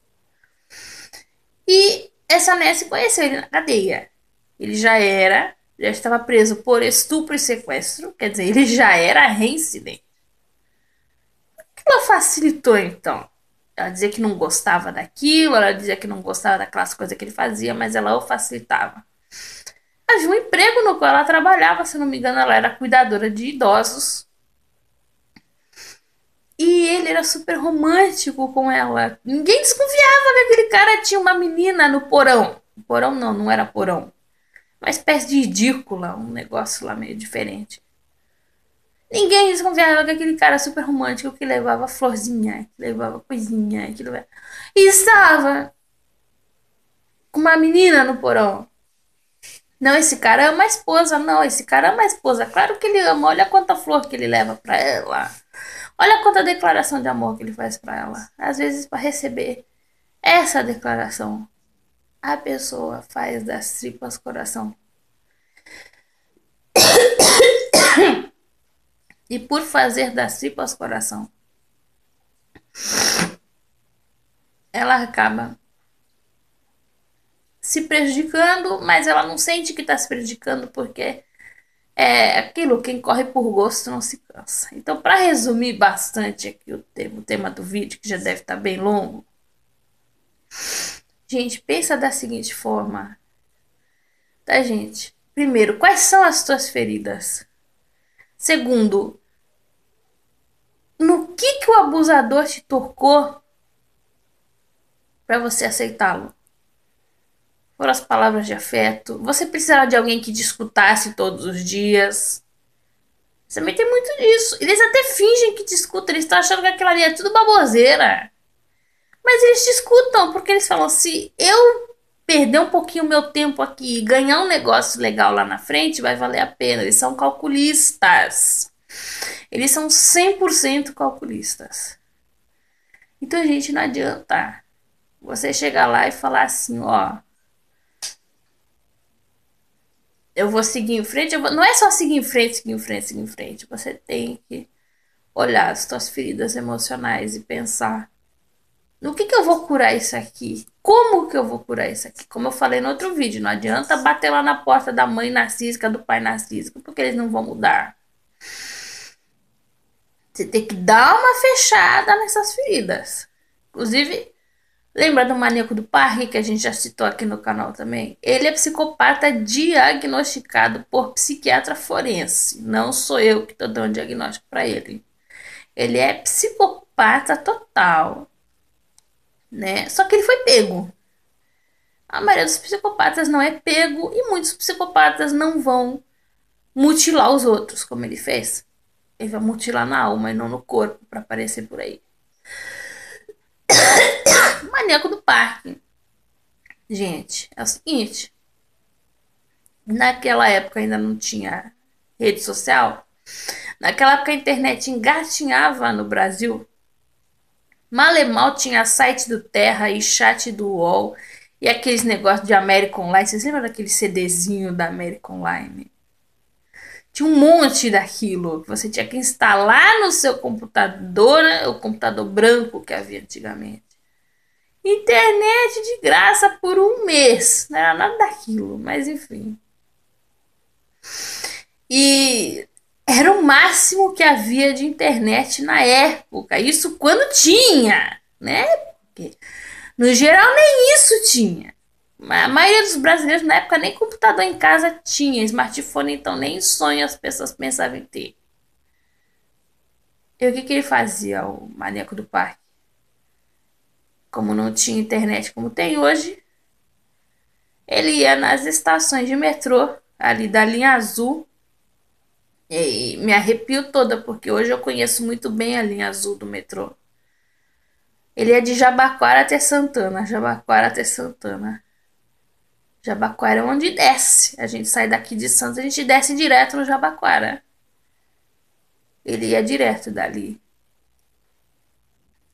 E essa Nancy conheceu ele na cadeia. Ele já era, já estava preso por estupro e sequestro, quer dizer, ele já era reincidente. O que ela facilitou então? Ela dizia que não gostava daquilo, ela dizia que não gostava daquelas coisas que ele fazia, mas ela o facilitava havia um emprego no qual ela trabalhava, se não me engano, ela era cuidadora de idosos. E ele era super romântico com ela. Ninguém desconfiava que aquele cara tinha uma menina no porão. Porão não, não era porão. Uma espécie de ridícula, um negócio lá meio diferente. Ninguém desconfiava que aquele cara super romântico que levava florzinha, que levava coisinha, que levava... E estava com uma menina no porão. Não, esse cara ama uma esposa. Não, esse cara ama uma esposa. Claro que ele ama. Olha quanta flor que ele leva para ela. Olha quanta declaração de amor que ele faz para ela. Às vezes, para receber essa declaração, a pessoa faz das tripas coração. e por fazer das tripas coração, ela acaba se prejudicando, mas ela não sente que está se prejudicando porque é, é aquilo, quem corre por gosto não se cansa. Então, para resumir bastante aqui o tema, o tema do vídeo, que já deve estar tá bem longo, gente, pensa da seguinte forma, tá, gente? Primeiro, quais são as tuas feridas? Segundo, no que, que o abusador te tocou para você aceitá-lo? foram as palavras de afeto. Você precisava de alguém que te escutasse todos os dias. Você também tem muito disso. Eles até fingem que te escutam, eles estão achando que aquilo ali é tudo baboseira. Mas eles te escutam, porque eles falam: se eu perder um pouquinho o meu tempo aqui e ganhar um negócio legal lá na frente, vai valer a pena. Eles são calculistas. Eles são 100% calculistas. Então, gente, não adianta você chegar lá e falar assim: ó, eu vou seguir em frente. Vou... Não é só seguir em frente, seguir em frente, seguir em frente. Você tem que olhar as suas feridas emocionais e pensar no que, que eu vou curar isso aqui? Como que eu vou curar isso aqui? Como eu falei no outro vídeo, não adianta bater lá na porta da mãe narcísica, do pai narcísico, porque eles não vão mudar. Você tem que dar uma fechada nessas feridas. Inclusive, Lembra do maníaco do parque que a gente já citou aqui no canal também? Ele é psicopata diagnosticado por psiquiatra forense. Não sou eu que estou dando diagnóstico para ele. Ele é psicopata total, né? Só que ele foi pego. A maioria dos psicopatas não é pego e muitos psicopatas não vão mutilar os outros como ele fez. Ele vai mutilar na alma e não no corpo para aparecer por aí. maníaco do parque. Gente, é o seguinte. Naquela época ainda não tinha rede social. Naquela época a internet engatinhava no Brasil. Malemal tinha site do Terra e chat do UOL. E aqueles negócios de American Online. Vocês lembram daquele CDzinho da American Online? Tinha um monte daquilo. Você tinha que instalar no seu computador, né, o computador branco que havia antigamente. Internet de graça por um mês. Não era nada daquilo, mas enfim. E era o máximo que havia de internet na época. Isso quando tinha, né? Porque no geral nem isso tinha. A maioria dos brasileiros na época nem computador em casa tinha, smartphone então nem sonho as pessoas pensavam em ter. E o que, que ele fazia, o maníaco do parque? como não tinha internet como tem hoje, ele ia nas estações de metrô, ali da linha azul. E me arrepio toda, porque hoje eu conheço muito bem a linha azul do metrô. Ele é de Jabaquara até Santana. Jabaquara até Santana. Jabaquara é onde desce. A gente sai daqui de Santos, a gente desce direto no Jabaquara. Ele ia direto dali.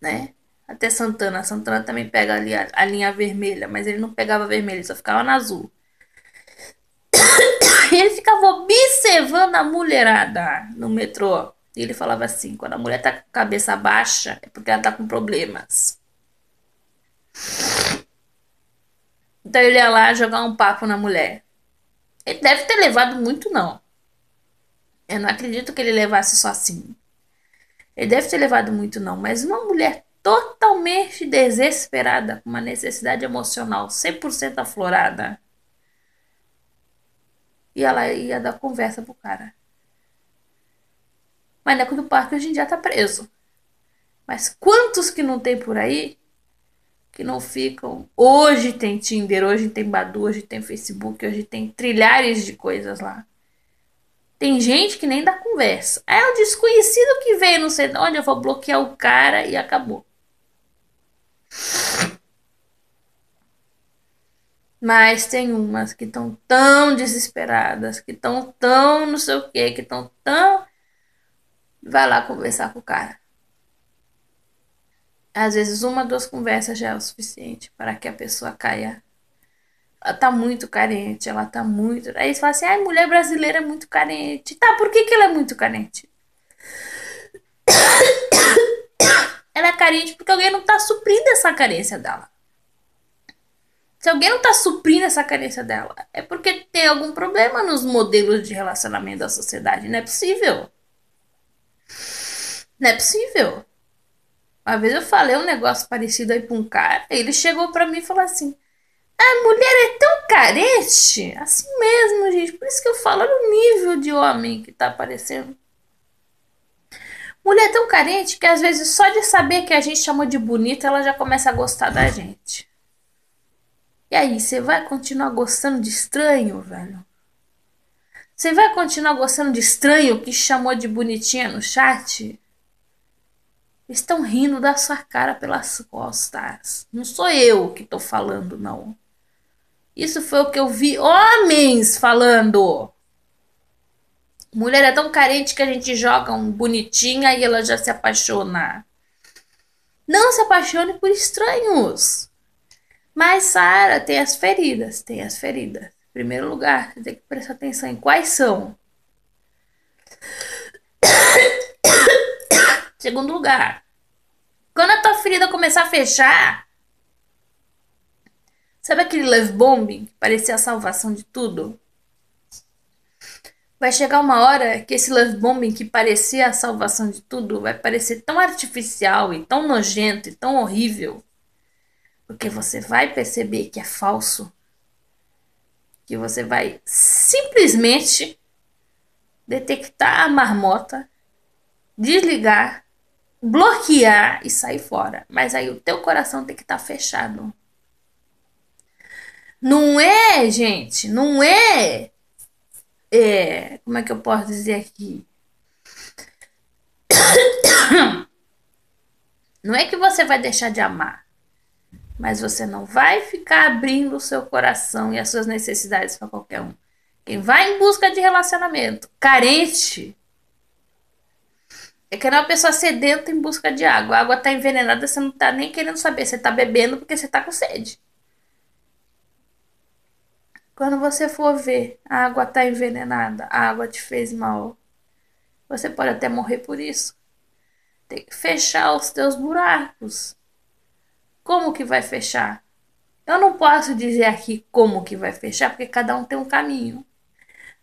Né? até Santana. Santana também pega ali a, a linha vermelha, mas ele não pegava vermelho, ele só ficava na azul. E ele ficava observando a mulherada no metrô. E ele falava assim: quando a mulher tá com a cabeça baixa, é porque ela tá com problemas. Então ele ia lá jogar um papo na mulher. Ele deve ter levado muito, não. Eu não acredito que ele levasse só assim. Ele deve ter levado muito, não. Mas uma mulher totalmente desesperada, com uma necessidade emocional 100% aflorada. E ela ia dar conversa pro cara. Mas Neco é do Parque hoje em dia tá preso. Mas quantos que não tem por aí que não ficam? Hoje tem Tinder, hoje tem Badu, hoje tem Facebook, hoje tem trilhares de coisas lá. Tem gente que nem dá conversa. É o desconhecido que veio, não sei de onde, eu vou bloquear o cara e acabou. Mas tem umas que estão tão desesperadas, que estão tão não sei o que, que estão tão. Vai lá conversar com o cara. Às vezes, uma, duas conversas já é o suficiente para que a pessoa caia. Ela tá muito carente, ela tá muito. Aí você fala assim: ai, mulher brasileira é muito carente. Tá, por que, que ela é muito carente? ela é carente porque alguém não está suprindo essa carência dela. Se alguém não está suprindo essa carência dela, é porque tem algum problema nos modelos de relacionamento da sociedade. Não é possível. Não é possível. Uma vez eu falei um negócio parecido aí pra um cara, ele chegou para mim e falou assim: a mulher é tão carente, assim mesmo, gente. Por isso que eu falo, no nível de homem que tá aparecendo. Mulher tão carente que às vezes só de saber que a gente chamou de bonita, ela já começa a gostar da gente. E aí, você vai continuar gostando de estranho, velho? Você vai continuar gostando de estranho que chamou de bonitinha no chat? Estão rindo da sua cara pelas costas. Não sou eu que tô falando, não. Isso foi o que eu vi homens falando. Mulher é tão carente que a gente joga um bonitinha e ela já se apaixona. Não se apaixone por estranhos. Mas Sara tem as feridas, tem as feridas. Em primeiro lugar, você tem que prestar atenção em quais são. Segundo lugar, quando a tua ferida começar a fechar, sabe aquele love bombing que parecia a salvação de tudo? Vai chegar uma hora que esse love bombing que parecia a salvação de tudo vai parecer tão artificial e tão nojento e tão horrível. Porque você vai perceber que é falso. Que você vai simplesmente detectar a marmota, desligar, bloquear e sair fora. Mas aí o teu coração tem que estar tá fechado. Não é, gente, não é é, como é que eu posso dizer aqui? Não é que você vai deixar de amar, mas você não vai ficar abrindo o seu coração e as suas necessidades para qualquer um. Quem vai em busca de relacionamento carente é que é uma pessoa sedenta em busca de água. A água está envenenada, você não está nem querendo saber, você está bebendo porque você está com sede. Quando você for ver, a água está envenenada, a água te fez mal. Você pode até morrer por isso. Tem que fechar os teus buracos. Como que vai fechar? Eu não posso dizer aqui como que vai fechar, porque cada um tem um caminho.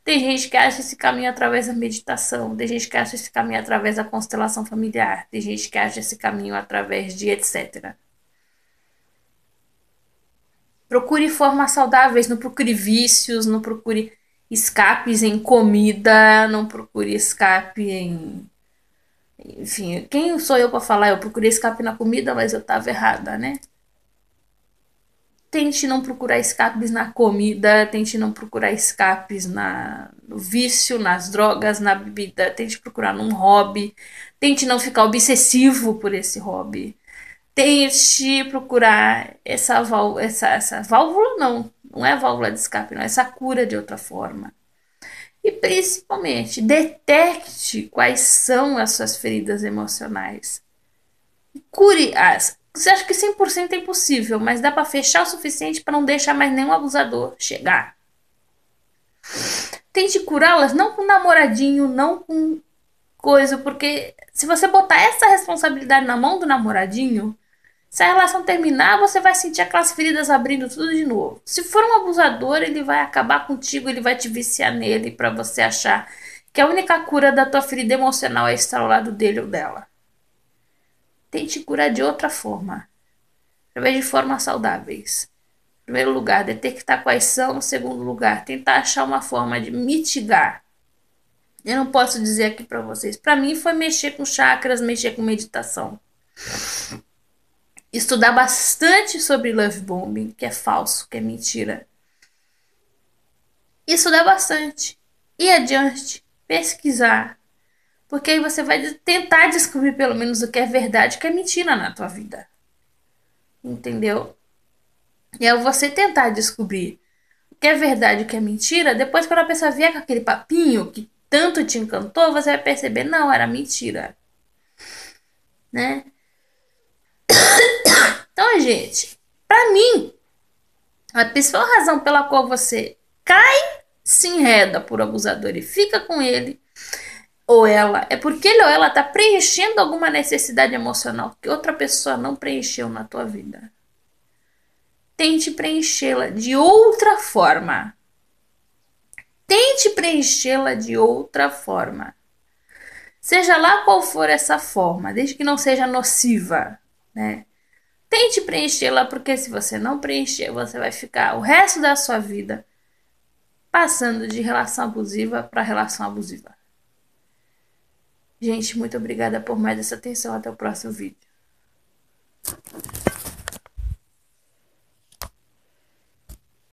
Tem gente que acha esse caminho através da meditação, tem gente que acha esse caminho através da constelação familiar, tem gente que acha esse caminho através de etc. Procure formas saudáveis, não procure vícios, não procure escapes em comida, não procure escape em. Enfim, quem sou eu para falar? Eu procurei escape na comida, mas eu estava errada, né? Tente não procurar escapes na comida, tente não procurar escapes na, no vício, nas drogas, na bebida, tente procurar num hobby, tente não ficar obsessivo por esse hobby tente procurar essa, válvula, essa, essa válvula, não, não é válvula de escape, não, é essa cura de outra forma. E principalmente, detecte quais são as suas feridas emocionais. Cure-as. Você acha que 100% é impossível, mas dá para fechar o suficiente para não deixar mais nenhum abusador chegar. Tente curá-las não com namoradinho, não com coisa, porque se você botar essa responsabilidade na mão do namoradinho, se a relação terminar, você vai sentir aquelas feridas abrindo tudo de novo. Se for um abusador, ele vai acabar contigo, ele vai te viciar nele para você achar que a única cura da tua ferida emocional é estar ao lado dele ou dela. Tente curar de outra forma, através de formas saudáveis. Em primeiro lugar, detectar quais são. Em segundo lugar, tentar achar uma forma de mitigar. Eu não posso dizer aqui para vocês. Para mim foi mexer com chakras, mexer com meditação estudar bastante sobre love bombing, que é falso, que é mentira. Estudar bastante, e adiante, pesquisar, porque aí você vai tentar descobrir pelo menos o que é verdade, e o que é mentira na tua vida. Entendeu? E é você tentar descobrir o que é verdade, o que é mentira, depois quando a pessoa vier com aquele papinho que tanto te encantou, você vai perceber, não, era mentira. Né? Então, gente, para mim, a principal razão pela qual você cai, se enreda por abusador e fica com ele ou ela, é porque ele ou ela tá preenchendo alguma necessidade emocional que outra pessoa não preencheu na tua vida. Tente preenchê-la de outra forma. Tente preenchê-la de outra forma. Seja lá qual for essa forma, desde que não seja nociva, né? Tente preenchê-la, porque se você não preencher, você vai ficar o resto da sua vida passando de relação abusiva para relação abusiva. Gente, muito obrigada por mais essa atenção. Até o próximo vídeo.